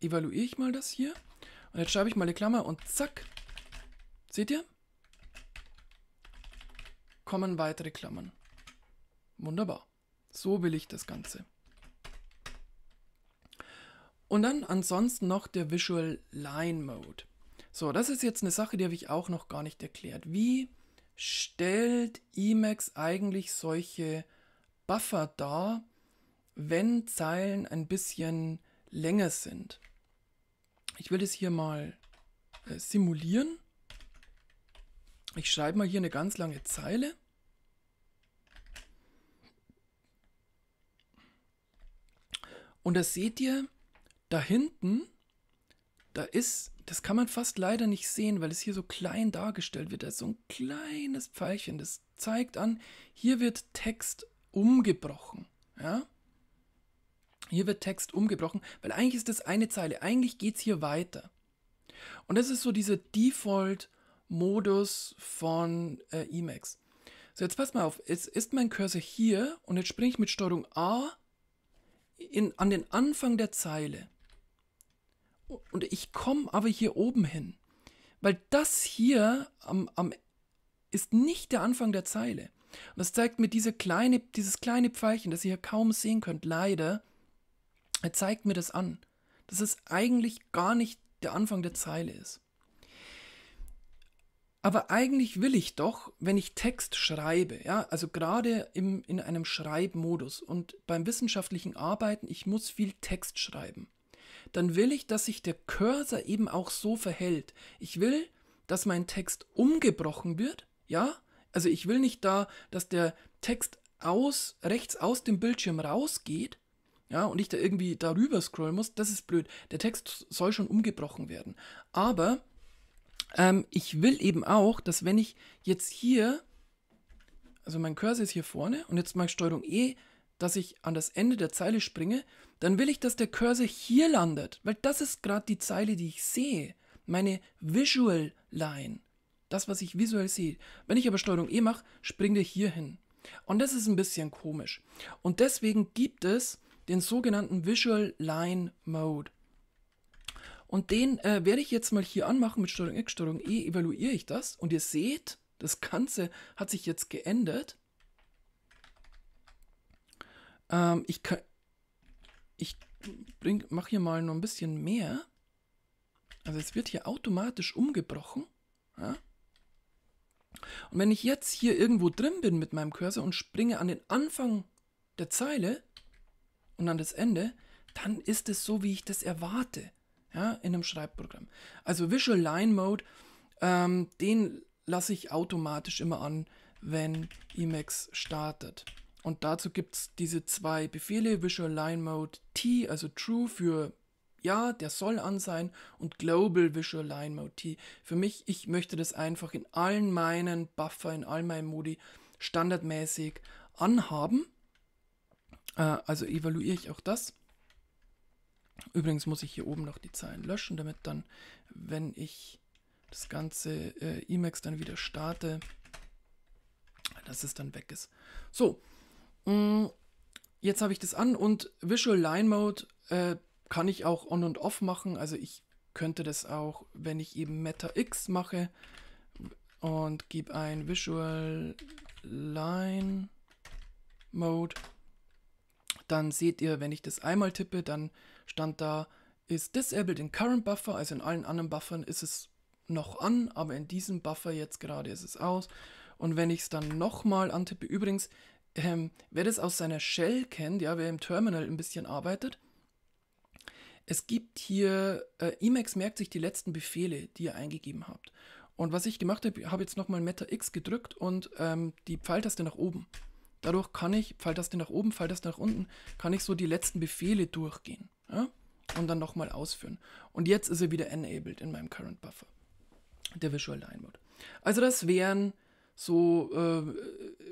evaluiere ich mal das hier. Und jetzt schreibe ich mal eine Klammer und zack. Seht ihr? Kommen weitere Klammern. Wunderbar. So will ich das Ganze. Und dann ansonsten noch der Visual Line Mode. So, das ist jetzt eine Sache, die habe ich auch noch gar nicht erklärt. Wie stellt Emacs eigentlich solche Buffer dar, wenn Zeilen ein bisschen länger sind. Ich will das hier mal äh, simulieren. Ich schreibe mal hier eine ganz lange Zeile. Und da seht ihr, da hinten, da ist das kann man fast leider nicht sehen, weil es hier so klein dargestellt wird. Da ist so ein kleines Pfeilchen. Das zeigt an, hier wird Text umgebrochen. Ja? Hier wird Text umgebrochen, weil eigentlich ist das eine Zeile. Eigentlich geht es hier weiter. Und das ist so dieser Default-Modus von äh, Emacs. So, jetzt pass mal auf. Jetzt ist mein Cursor hier und jetzt springe ich mit STRG A in, an den Anfang der Zeile. Und ich komme aber hier oben hin. Weil das hier am, am, ist nicht der Anfang der Zeile. Und das zeigt mir diese kleine, dieses kleine Pfeilchen, das ihr kaum sehen könnt, leider. Er zeigt mir das an, dass es eigentlich gar nicht der Anfang der Zeile ist. Aber eigentlich will ich doch, wenn ich Text schreibe, ja, also gerade im, in einem Schreibmodus und beim wissenschaftlichen Arbeiten, ich muss viel Text schreiben dann will ich, dass sich der Cursor eben auch so verhält. Ich will, dass mein Text umgebrochen wird, ja? Also ich will nicht da, dass der Text aus, rechts aus dem Bildschirm rausgeht, ja, und ich da irgendwie darüber scrollen muss, das ist blöd. Der Text soll schon umgebrochen werden. Aber ähm, ich will eben auch, dass wenn ich jetzt hier, also mein Cursor ist hier vorne und jetzt mache ich Steuerung E, dass ich an das Ende der Zeile springe, dann will ich, dass der Cursor hier landet, weil das ist gerade die Zeile, die ich sehe. Meine Visual Line. Das, was ich visuell sehe. Wenn ich aber Steuerung E mache, springt er hier hin. Und das ist ein bisschen komisch. Und deswegen gibt es den sogenannten Visual Line Mode. Und den äh, werde ich jetzt mal hier anmachen mit Steuerung X, Steuerung E, evaluiere ich das. Und ihr seht, das Ganze hat sich jetzt geändert. Ähm, ich kann. Ich mache hier mal noch ein bisschen mehr. Also es wird hier automatisch umgebrochen. Ja? Und wenn ich jetzt hier irgendwo drin bin mit meinem Cursor und springe an den Anfang der Zeile und an das Ende, dann ist es so, wie ich das erwarte. Ja, in einem Schreibprogramm. Also Visual Line Mode, ähm, den lasse ich automatisch immer an, wenn Emacs startet. Und dazu gibt es diese zwei Befehle, Visual Line Mode T, also True für ja, der soll an sein und Global Visual Line Mode T. Für mich, ich möchte das einfach in allen meinen Buffer, in all meinen Modi standardmäßig anhaben. Äh, also evaluiere ich auch das. Übrigens muss ich hier oben noch die Zeilen löschen, damit dann, wenn ich das ganze äh, Emacs dann wieder starte, dass es dann weg ist. So, Mm, jetzt habe ich das an und Visual Line Mode äh, kann ich auch on und off machen. Also ich könnte das auch, wenn ich eben Meta X mache und gebe ein Visual Line Mode, dann seht ihr, wenn ich das einmal tippe, dann stand da ist disabled in current buffer, also in allen anderen Buffern ist es noch an, aber in diesem Buffer jetzt gerade ist es aus. Und wenn ich es dann nochmal antippe, übrigens, ähm, wer das aus seiner Shell kennt, ja, wer im Terminal ein bisschen arbeitet, es gibt hier, äh, Emacs merkt sich die letzten Befehle, die ihr eingegeben habt. Und was ich gemacht habe, habe jetzt nochmal Meta X gedrückt und ähm, die Pfeiltaste nach oben. Dadurch kann ich, Pfeiltaste nach oben, Pfeiltaste nach unten, kann ich so die letzten Befehle durchgehen. Ja? Und dann nochmal ausführen. Und jetzt ist er wieder enabled in meinem Current Buffer. Der Visual Line Mode. Also das wären so äh,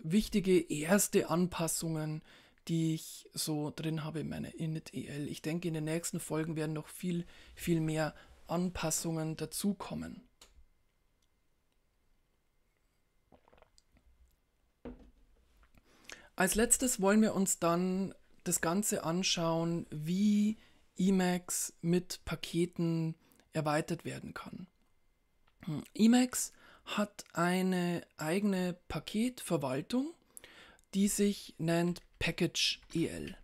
wichtige erste Anpassungen, die ich so drin habe in meiner Init-EL. Ich denke, in den nächsten Folgen werden noch viel, viel mehr Anpassungen dazukommen. Als letztes wollen wir uns dann das Ganze anschauen, wie Emacs mit Paketen erweitert werden kann. Hm, Emacs hat eine eigene Paketverwaltung, die sich nennt Package EL.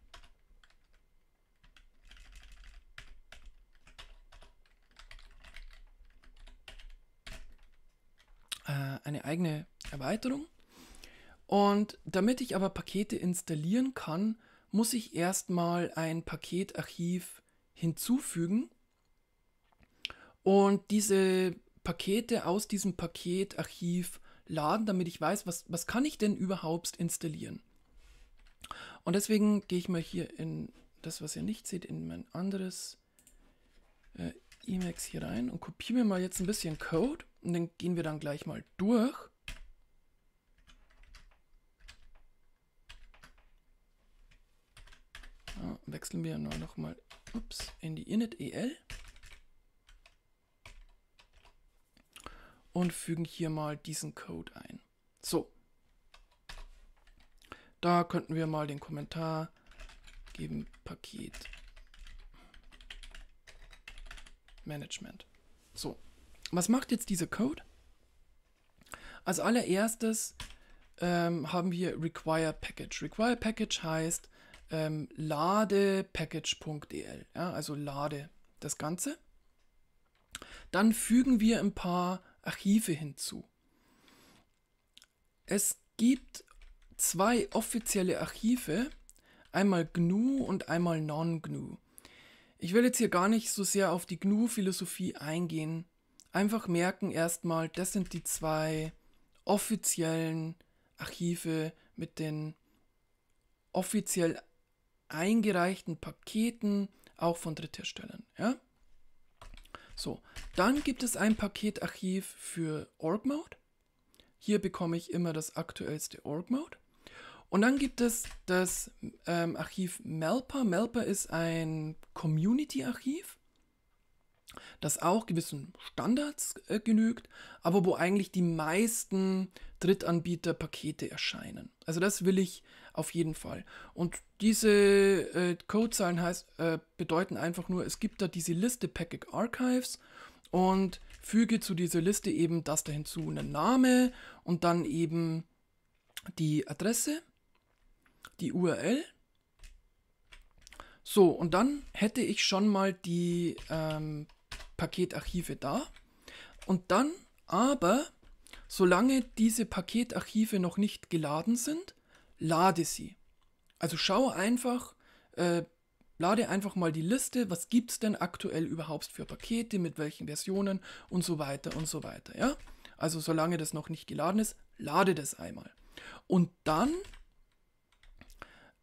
Äh, eine eigene Erweiterung. Und damit ich aber Pakete installieren kann, muss ich erstmal ein Paketarchiv hinzufügen. Und diese Pakete aus diesem Paketarchiv laden, damit ich weiß, was, was kann ich denn überhaupt installieren. Und deswegen gehe ich mal hier in das, was ihr nicht seht, in mein anderes äh, Emacs hier rein und kopiere mir mal jetzt ein bisschen Code und dann gehen wir dann gleich mal durch. Ah, wechseln wir noch mal ups, in die init.el. und fügen hier mal diesen Code ein. So. Da könnten wir mal den Kommentar geben, Paket Management. So, was macht jetzt dieser Code? Als allererstes ähm, haben wir require package. Require package heißt ähm, ladepackage.el, ja, also lade das Ganze. Dann fügen wir ein paar Archive hinzu. Es gibt zwei offizielle Archive, einmal GNU und einmal Non-GNU. Ich will jetzt hier gar nicht so sehr auf die GNU-Philosophie eingehen. Einfach merken erstmal, das sind die zwei offiziellen Archive mit den offiziell eingereichten Paketen, auch von Drittherstellern. Ja? So, dann gibt es ein Paketarchiv für Org Mode. Hier bekomme ich immer das aktuellste Org Mode. Und dann gibt es das ähm, Archiv Melper. Melper ist ein Community-Archiv das auch gewissen Standards äh, genügt, aber wo eigentlich die meisten Drittanbieter Pakete erscheinen. Also das will ich auf jeden Fall. Und diese äh, Codezeilen heißt, äh, bedeuten einfach nur, es gibt da diese Liste Packet Archives und füge zu dieser Liste eben das da hinzu, einen Name und dann eben die Adresse, die URL. So, und dann hätte ich schon mal die ähm, Paketarchive da. Und dann aber, solange diese Paketarchive noch nicht geladen sind, lade sie. Also schau einfach, äh, lade einfach mal die Liste, was gibt es denn aktuell überhaupt für Pakete, mit welchen Versionen und so weiter und so weiter. Ja? Also solange das noch nicht geladen ist, lade das einmal. Und dann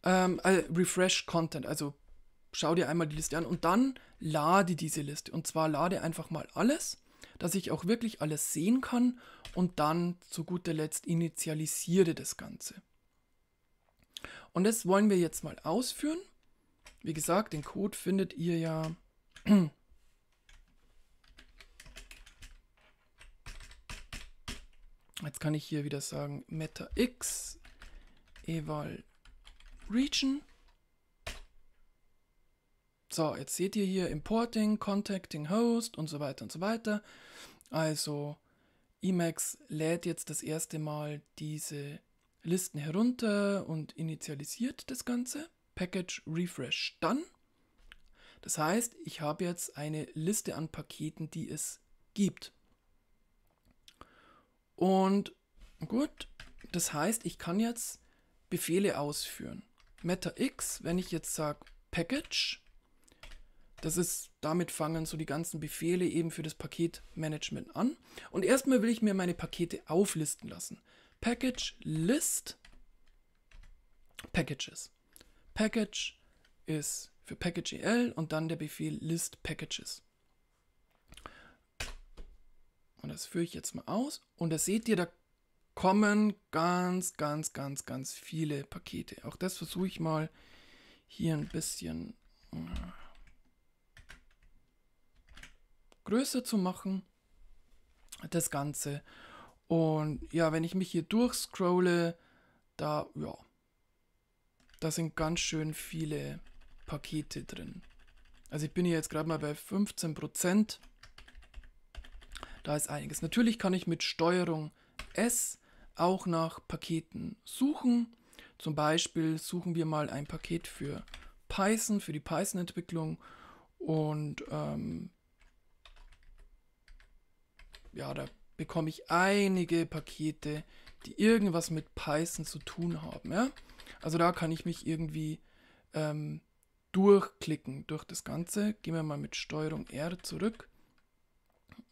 ähm, äh, Refresh Content, also schau dir einmal die Liste an und dann lade diese Liste. Und zwar lade einfach mal alles, dass ich auch wirklich alles sehen kann und dann zu guter Letzt initialisiere das Ganze. Und das wollen wir jetzt mal ausführen. Wie gesagt, den Code findet ihr ja (clears throat) Jetzt kann ich hier wieder sagen meta x eval region so, jetzt seht ihr hier Importing, Contacting Host und so weiter und so weiter. Also Emacs lädt jetzt das erste Mal diese Listen herunter und initialisiert das Ganze. Package Refresh dann. Das heißt, ich habe jetzt eine Liste an Paketen, die es gibt. Und gut, das heißt, ich kann jetzt Befehle ausführen. MetaX, wenn ich jetzt sage Package, das ist, damit fangen so die ganzen Befehle eben für das Paketmanagement an. Und erstmal will ich mir meine Pakete auflisten lassen. Package List Packages. Package ist für Package EL und dann der Befehl List Packages. Und das führe ich jetzt mal aus. Und da seht ihr, da kommen ganz, ganz, ganz, ganz viele Pakete. Auch das versuche ich mal hier ein bisschen äh, größer zu machen, das Ganze. Und ja, wenn ich mich hier durchscrolle, da, ja, da sind ganz schön viele Pakete drin. Also ich bin hier jetzt gerade mal bei 15%. Da ist einiges. Natürlich kann ich mit Steuerung S auch nach Paketen suchen. Zum Beispiel suchen wir mal ein Paket für Python, für die Python-Entwicklung. Und ähm, ja, da bekomme ich einige Pakete, die irgendwas mit Python zu tun haben. Ja? Also da kann ich mich irgendwie ähm, durchklicken durch das Ganze. Gehen wir mal mit Steuerung R zurück.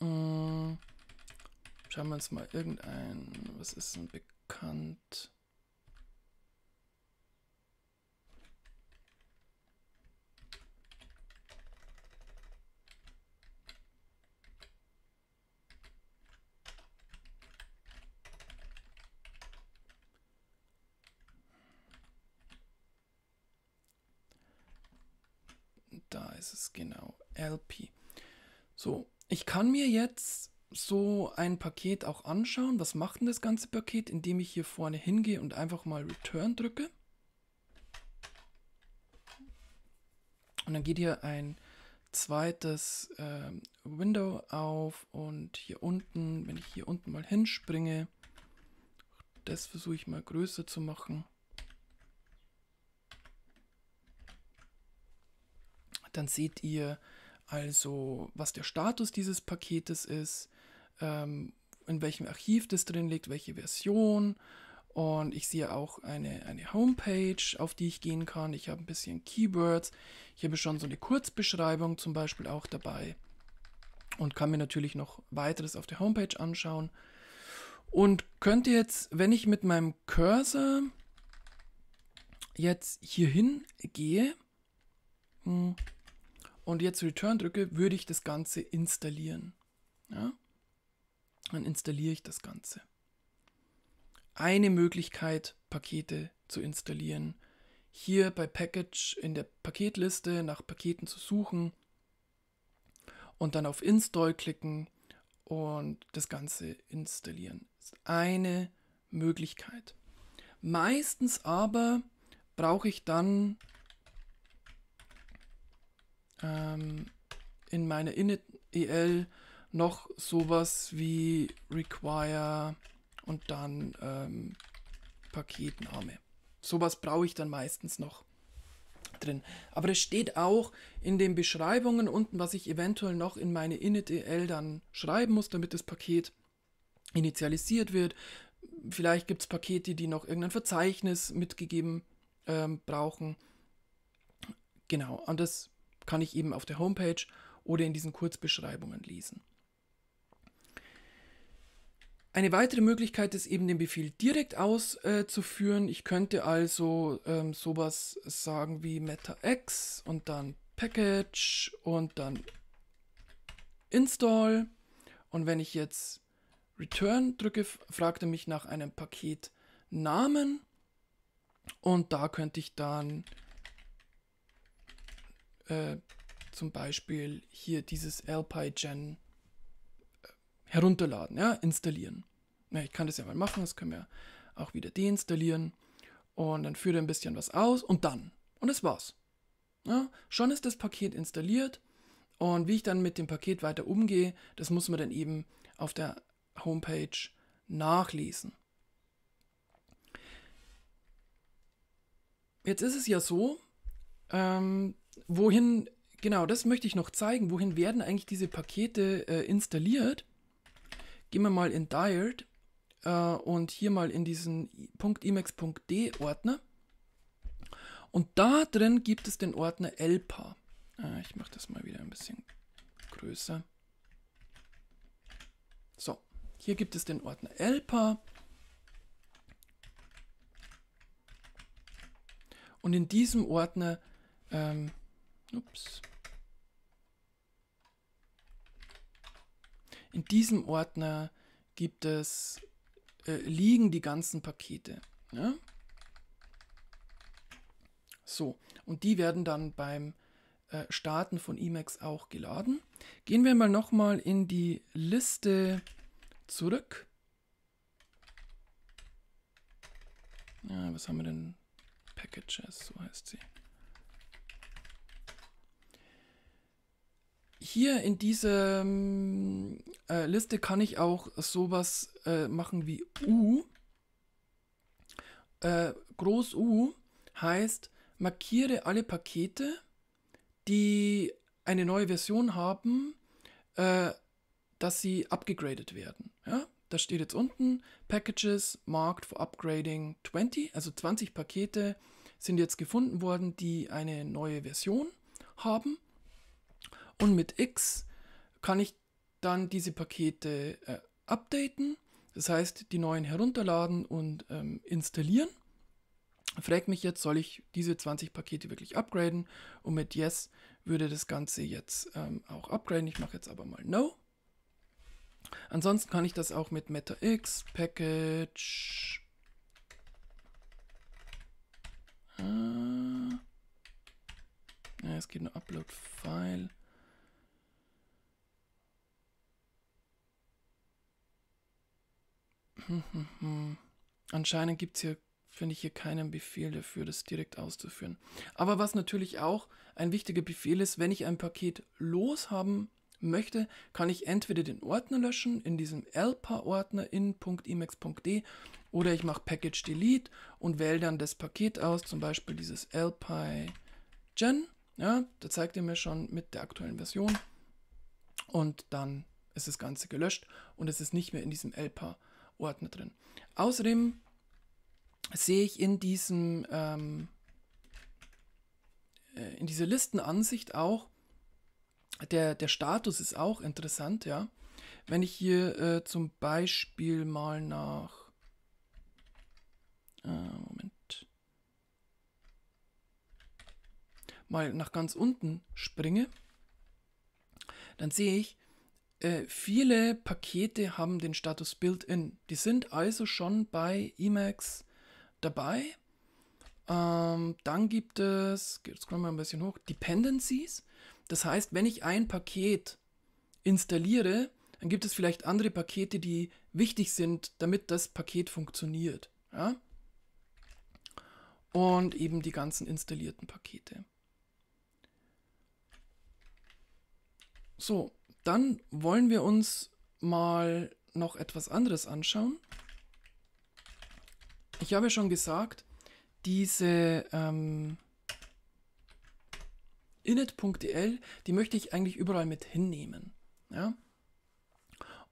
Ähm, schauen wir uns mal irgendein, was ist denn bekannt? ist es genau. LP. So, ich kann mir jetzt so ein Paket auch anschauen. Was macht denn das ganze Paket, indem ich hier vorne hingehe und einfach mal Return drücke? Und dann geht hier ein zweites äh, Window auf und hier unten, wenn ich hier unten mal hinspringe, das versuche ich mal größer zu machen. Dann seht ihr also, was der Status dieses Paketes ist, ähm, in welchem Archiv das drin liegt, welche Version. Und ich sehe auch eine, eine Homepage, auf die ich gehen kann. Ich habe ein bisschen Keywords. Ich habe schon so eine Kurzbeschreibung zum Beispiel auch dabei. Und kann mir natürlich noch weiteres auf der Homepage anschauen. Und könnte jetzt, wenn ich mit meinem Cursor jetzt hierhin gehe, hm, und jetzt Return drücke, würde ich das Ganze installieren. Ja? Dann installiere ich das Ganze. Eine Möglichkeit, Pakete zu installieren. Hier bei Package in der Paketliste nach Paketen zu suchen und dann auf Install klicken und das Ganze installieren. Das ist eine Möglichkeit. Meistens aber brauche ich dann ähm, in meine init-el noch sowas wie require und dann ähm, Paketname. Sowas brauche ich dann meistens noch drin. Aber es steht auch in den Beschreibungen unten, was ich eventuell noch in meine init el dann schreiben muss, damit das Paket initialisiert wird. Vielleicht gibt es Pakete, die noch irgendein Verzeichnis mitgegeben ähm, brauchen. Genau, und das kann ich eben auf der Homepage oder in diesen Kurzbeschreibungen lesen. Eine weitere Möglichkeit ist eben den Befehl direkt auszuführen. Äh, ich könnte also ähm, sowas sagen wie metax und dann package und dann install. Und wenn ich jetzt return drücke, fragt er mich nach einem Paketnamen. Und da könnte ich dann äh, zum Beispiel hier dieses LPyGen äh, herunterladen, ja, installieren. Ja, ich kann das ja mal machen, das können wir auch wieder deinstallieren. Und dann führt er ein bisschen was aus und dann. Und das war's. Ja, schon ist das Paket installiert und wie ich dann mit dem Paket weiter umgehe, das muss man dann eben auf der Homepage nachlesen. Jetzt ist es ja so, ähm, wohin, genau, das möchte ich noch zeigen. Wohin werden eigentlich diese Pakete äh, installiert? Gehen wir mal in Dired äh, und hier mal in diesen .emacs.d Ordner. Und da drin gibt es den Ordner LPA. Ah, äh, ich mache das mal wieder ein bisschen größer. So, hier gibt es den Ordner LPA. Und in diesem Ordner ähm, Ups. In diesem Ordner gibt es, äh, liegen die ganzen Pakete. Ja? So, und die werden dann beim äh, Starten von Emacs auch geladen. Gehen wir mal nochmal in die Liste zurück. Ja, ah, was haben wir denn? Packages, so heißt sie. hier in dieser äh, Liste kann ich auch sowas äh, machen wie U. Äh, Groß U heißt, markiere alle Pakete, die eine neue Version haben, äh, dass sie abgegradet werden. Ja? Da steht jetzt unten Packages marked for upgrading 20, also 20 Pakete sind jetzt gefunden worden, die eine neue Version haben und mit X kann ich dann diese Pakete äh, updaten, das heißt die neuen herunterladen und ähm, installieren. Fragt mich jetzt, soll ich diese 20 Pakete wirklich upgraden? Und mit Yes würde das Ganze jetzt ähm, auch upgraden. Ich mache jetzt aber mal No. Ansonsten kann ich das auch mit MetaX, Package. Äh, ja, es geht nur Upload File. Hm, hm, hm. Anscheinend gibt es hier, finde ich, hier keinen Befehl dafür, das direkt auszuführen. Aber was natürlich auch ein wichtiger Befehl ist, wenn ich ein Paket loshaben möchte, kann ich entweder den Ordner löschen in diesem LPA-Ordner in.emacs.d oder ich mache Package Delete und wähle dann das Paket aus, zum Beispiel dieses LPI Gen. Ja, da zeigt ihr mir schon mit der aktuellen Version und dann ist das Ganze gelöscht und es ist nicht mehr in diesem LPA-Ordner Ordner drin. Außerdem sehe ich in diesem ähm, äh, in dieser Listenansicht auch der, der Status ist auch interessant, ja. Wenn ich hier äh, zum Beispiel mal nach äh, Moment mal nach ganz unten springe, dann sehe ich, äh, viele Pakete haben den Status Built-in. Die sind also schon bei Emacs dabei. Ähm, dann gibt es, jetzt kommen wir ein bisschen hoch, Dependencies. Das heißt, wenn ich ein Paket installiere, dann gibt es vielleicht andere Pakete, die wichtig sind, damit das Paket funktioniert. Ja? Und eben die ganzen installierten Pakete. So, dann wollen wir uns mal noch etwas anderes anschauen. Ich habe ja schon gesagt, diese ähm, init.dl, die möchte ich eigentlich überall mit hinnehmen. Ja?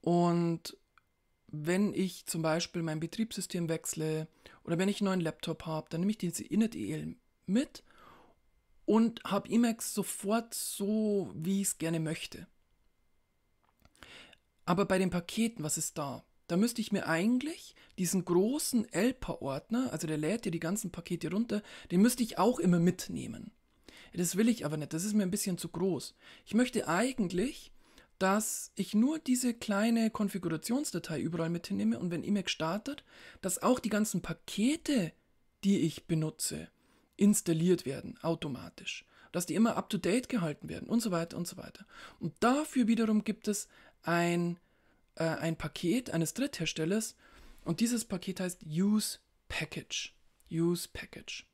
Und wenn ich zum Beispiel mein Betriebssystem wechsle oder wenn ich einen neuen Laptop habe, dann nehme ich diese init.dl e mit und habe Emacs sofort so, wie ich es gerne möchte. Aber bei den Paketen, was ist da? Da müsste ich mir eigentlich diesen großen elper ordner also der lädt dir die ganzen Pakete runter, den müsste ich auch immer mitnehmen. Das will ich aber nicht, das ist mir ein bisschen zu groß. Ich möchte eigentlich, dass ich nur diese kleine Konfigurationsdatei überall mit hinnehme und wenn Emacs startet, dass auch die ganzen Pakete, die ich benutze, installiert werden, automatisch. Dass die immer up-to-date gehalten werden und so weiter und so weiter. Und dafür wiederum gibt es ein, äh, ein Paket eines Drittherstellers und dieses Paket heißt Use Package. Use Package.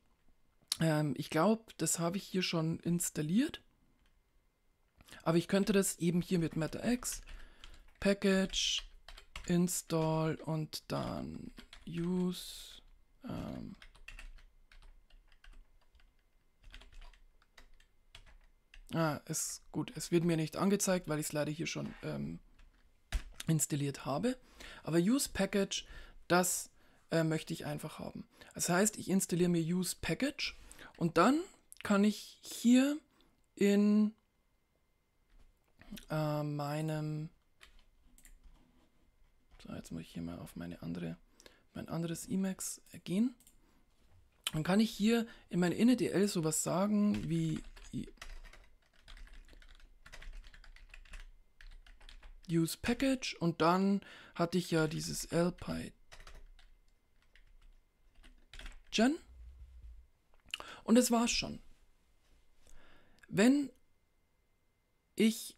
Ähm, ich glaube, das habe ich hier schon installiert. Aber ich könnte das eben hier mit MetaX Package install und dann use ähm, Ah, ist gut. Es wird mir nicht angezeigt, weil ich es leider hier schon ähm, installiert habe. Aber Use Package, das äh, möchte ich einfach haben. Das heißt, ich installiere mir Use Package und dann kann ich hier in äh, meinem so, jetzt muss ich hier mal auf meine andere, mein anderes Emacs äh, gehen. Dann kann ich hier in mein InnerDL sowas sagen wie Use Package und dann hatte ich ja dieses l Und das war's schon. Wenn ich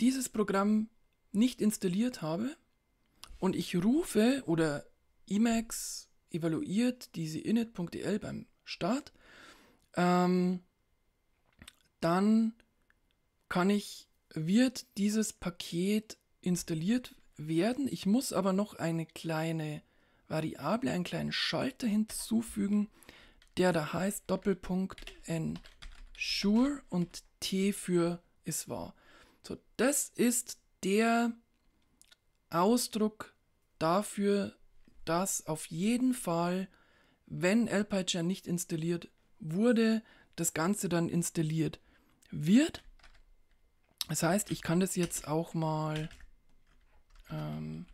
dieses Programm nicht installiert habe und ich rufe oder Emacs evaluiert diese init.dl beim Start, ähm, dann kann ich wird dieses Paket installiert werden. Ich muss aber noch eine kleine Variable, einen kleinen Schalter hinzufügen, der da heißt Doppelpunkt Ensure und T für ist wahr. So, das ist der Ausdruck dafür, dass auf jeden Fall, wenn LPython nicht installiert wurde, das Ganze dann installiert wird. Das heißt, ich kann das jetzt auch mal... Ähm,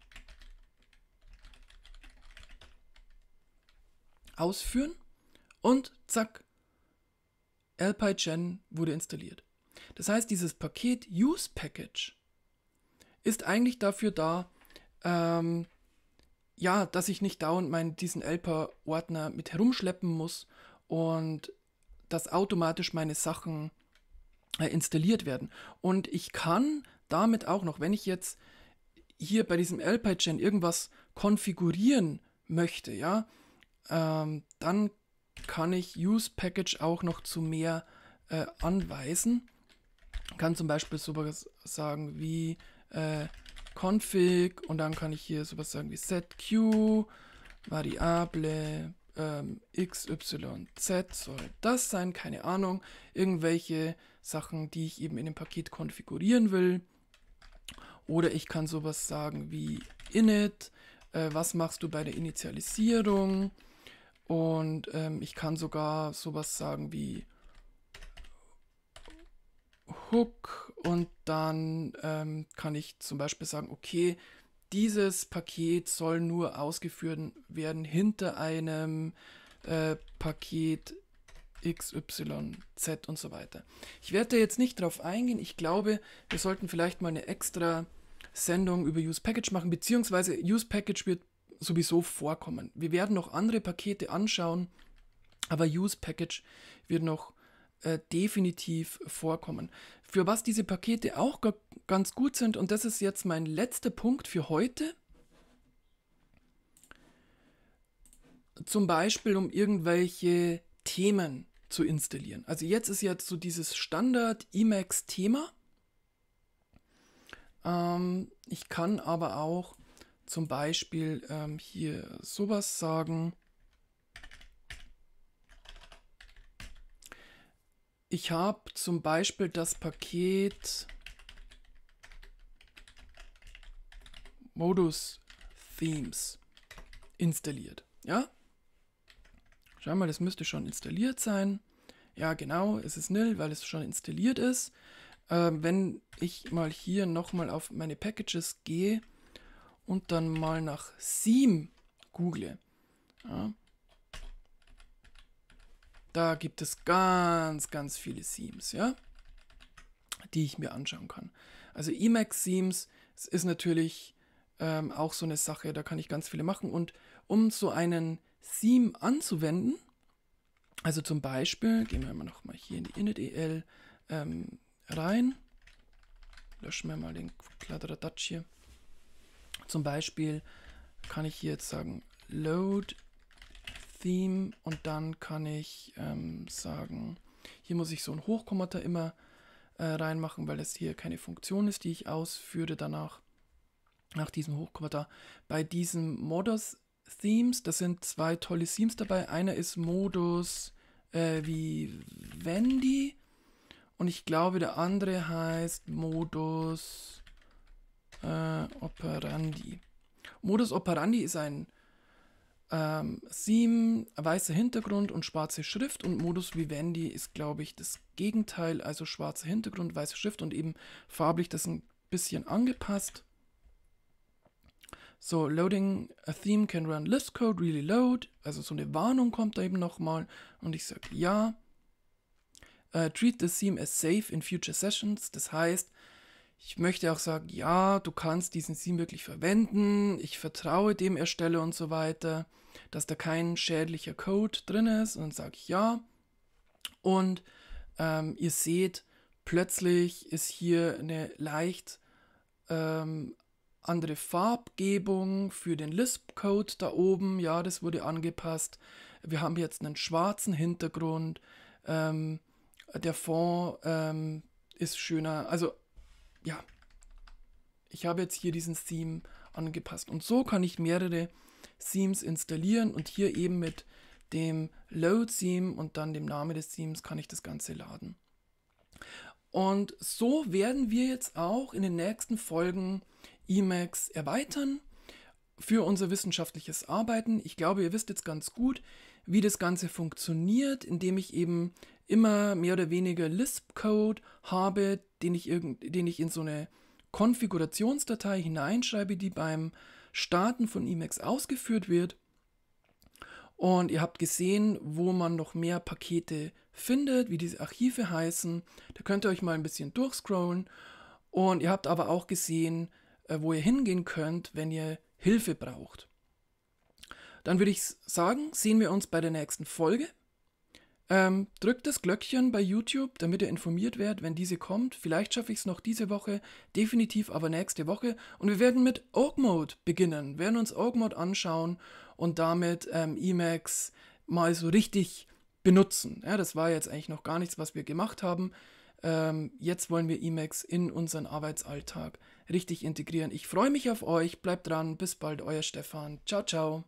ausführen und zack, LPyGen wurde installiert. Das heißt, dieses Paket Use Package ist eigentlich dafür da, ähm, ja, dass ich nicht dauernd meinen, diesen LPA-Ordner mit herumschleppen muss und dass automatisch meine Sachen äh, installiert werden. Und ich kann damit auch noch, wenn ich jetzt hier bei diesem LPGEN irgendwas konfigurieren möchte, ja, ähm, dann kann ich Use Package auch noch zu mehr äh, anweisen. Kann zum Beispiel sowas sagen wie äh, config und dann kann ich hier sowas sagen wie setq Variable ähm, xyz soll das sein, keine Ahnung, irgendwelche Sachen, die ich eben in dem Paket konfigurieren will. Oder ich kann sowas sagen wie init, äh, was machst du bei der Initialisierung? Und ähm, ich kann sogar sowas sagen wie Hook und dann ähm, kann ich zum Beispiel sagen, okay, dieses Paket soll nur ausgeführt werden hinter einem äh, Paket X, Y, Z und so weiter. Ich werde da jetzt nicht drauf eingehen. Ich glaube, wir sollten vielleicht mal eine extra Sendung über Use Package machen, beziehungsweise Use Package wird sowieso vorkommen. Wir werden noch andere Pakete anschauen, aber Use Package wird noch äh, definitiv vorkommen. Für was diese Pakete auch ganz gut sind, und das ist jetzt mein letzter Punkt für heute. Zum Beispiel, um irgendwelche Themen zu installieren. Also jetzt ist ja so dieses Standard Emacs-Thema. Ähm, ich kann aber auch zum Beispiel ähm, hier sowas sagen. Ich habe zum Beispiel das Paket Modus Themes installiert. Ja? Schauen mal, das müsste schon installiert sein. Ja, genau, es ist nil, weil es schon installiert ist. Ähm, wenn ich mal hier nochmal auf meine Packages gehe und dann mal nach Seam google, ja, da gibt es ganz, ganz viele Seams, ja, die ich mir anschauen kann. Also Emacs Seams ist natürlich ähm, auch so eine Sache, da kann ich ganz viele machen und um so einen Theme anzuwenden. Also zum Beispiel, gehen wir noch mal hier in die init.el ähm, rein. Löschen wir mal den Kladderadatsch hier. Zum Beispiel kann ich hier jetzt sagen load theme und dann kann ich ähm, sagen, hier muss ich so ein Hochkomma immer äh, reinmachen, weil es hier keine Funktion ist, die ich ausführe danach, nach diesem Hochkomma Bei diesem Modus Themes. Das sind zwei tolle Themes dabei. Einer ist Modus äh, wie Wendy. Und ich glaube, der andere heißt Modus äh, Operandi. Modus Operandi ist ein ähm, Theme, weißer Hintergrund und schwarze Schrift. Und Modus Vivendi ist, glaube ich, das Gegenteil, also schwarzer Hintergrund, weiße Schrift und eben farblich das ein bisschen angepasst. So, loading a theme can run list code, really load. Also so eine Warnung kommt da eben nochmal. Und ich sage ja. Uh, treat the theme as safe in future sessions. Das heißt, ich möchte auch sagen, ja, du kannst diesen Theme wirklich verwenden. Ich vertraue dem Ersteller und so weiter, dass da kein schädlicher Code drin ist. Und dann sage ich ja. Und ähm, ihr seht, plötzlich ist hier eine leicht ähm, andere Farbgebung für den Lisp-Code da oben. Ja, das wurde angepasst. Wir haben jetzt einen schwarzen Hintergrund. Ähm, der Fond ähm, ist schöner. Also, ja. Ich habe jetzt hier diesen Theme angepasst. Und so kann ich mehrere Themes installieren und hier eben mit dem Load-Theme und dann dem Namen des Themes kann ich das Ganze laden. Und so werden wir jetzt auch in den nächsten Folgen Emacs erweitern für unser wissenschaftliches Arbeiten. Ich glaube, ihr wisst jetzt ganz gut, wie das Ganze funktioniert, indem ich eben immer mehr oder weniger Lisp-Code habe, den ich, irgend, den ich in so eine Konfigurationsdatei hineinschreibe, die beim Starten von Emacs ausgeführt wird. Und ihr habt gesehen, wo man noch mehr Pakete findet, wie diese Archive heißen. Da könnt ihr euch mal ein bisschen durchscrollen. Und ihr habt aber auch gesehen, äh, wo ihr hingehen könnt, wenn ihr Hilfe braucht. Dann würde ich sagen, sehen wir uns bei der nächsten Folge. Ähm, drückt das Glöckchen bei YouTube, damit ihr informiert werdet, wenn diese kommt. Vielleicht schaffe ich es noch diese Woche, definitiv aber nächste Woche. Und wir werden mit Org Mode beginnen, wir werden uns Org Mode anschauen und damit ähm, Emacs mal so richtig benutzen. Ja, das war jetzt eigentlich noch gar nichts, was wir gemacht haben. Ähm, jetzt wollen wir Emacs in unseren Arbeitsalltag richtig integrieren. Ich freue mich auf euch. Bleibt dran. Bis bald, euer Stefan. Ciao, ciao.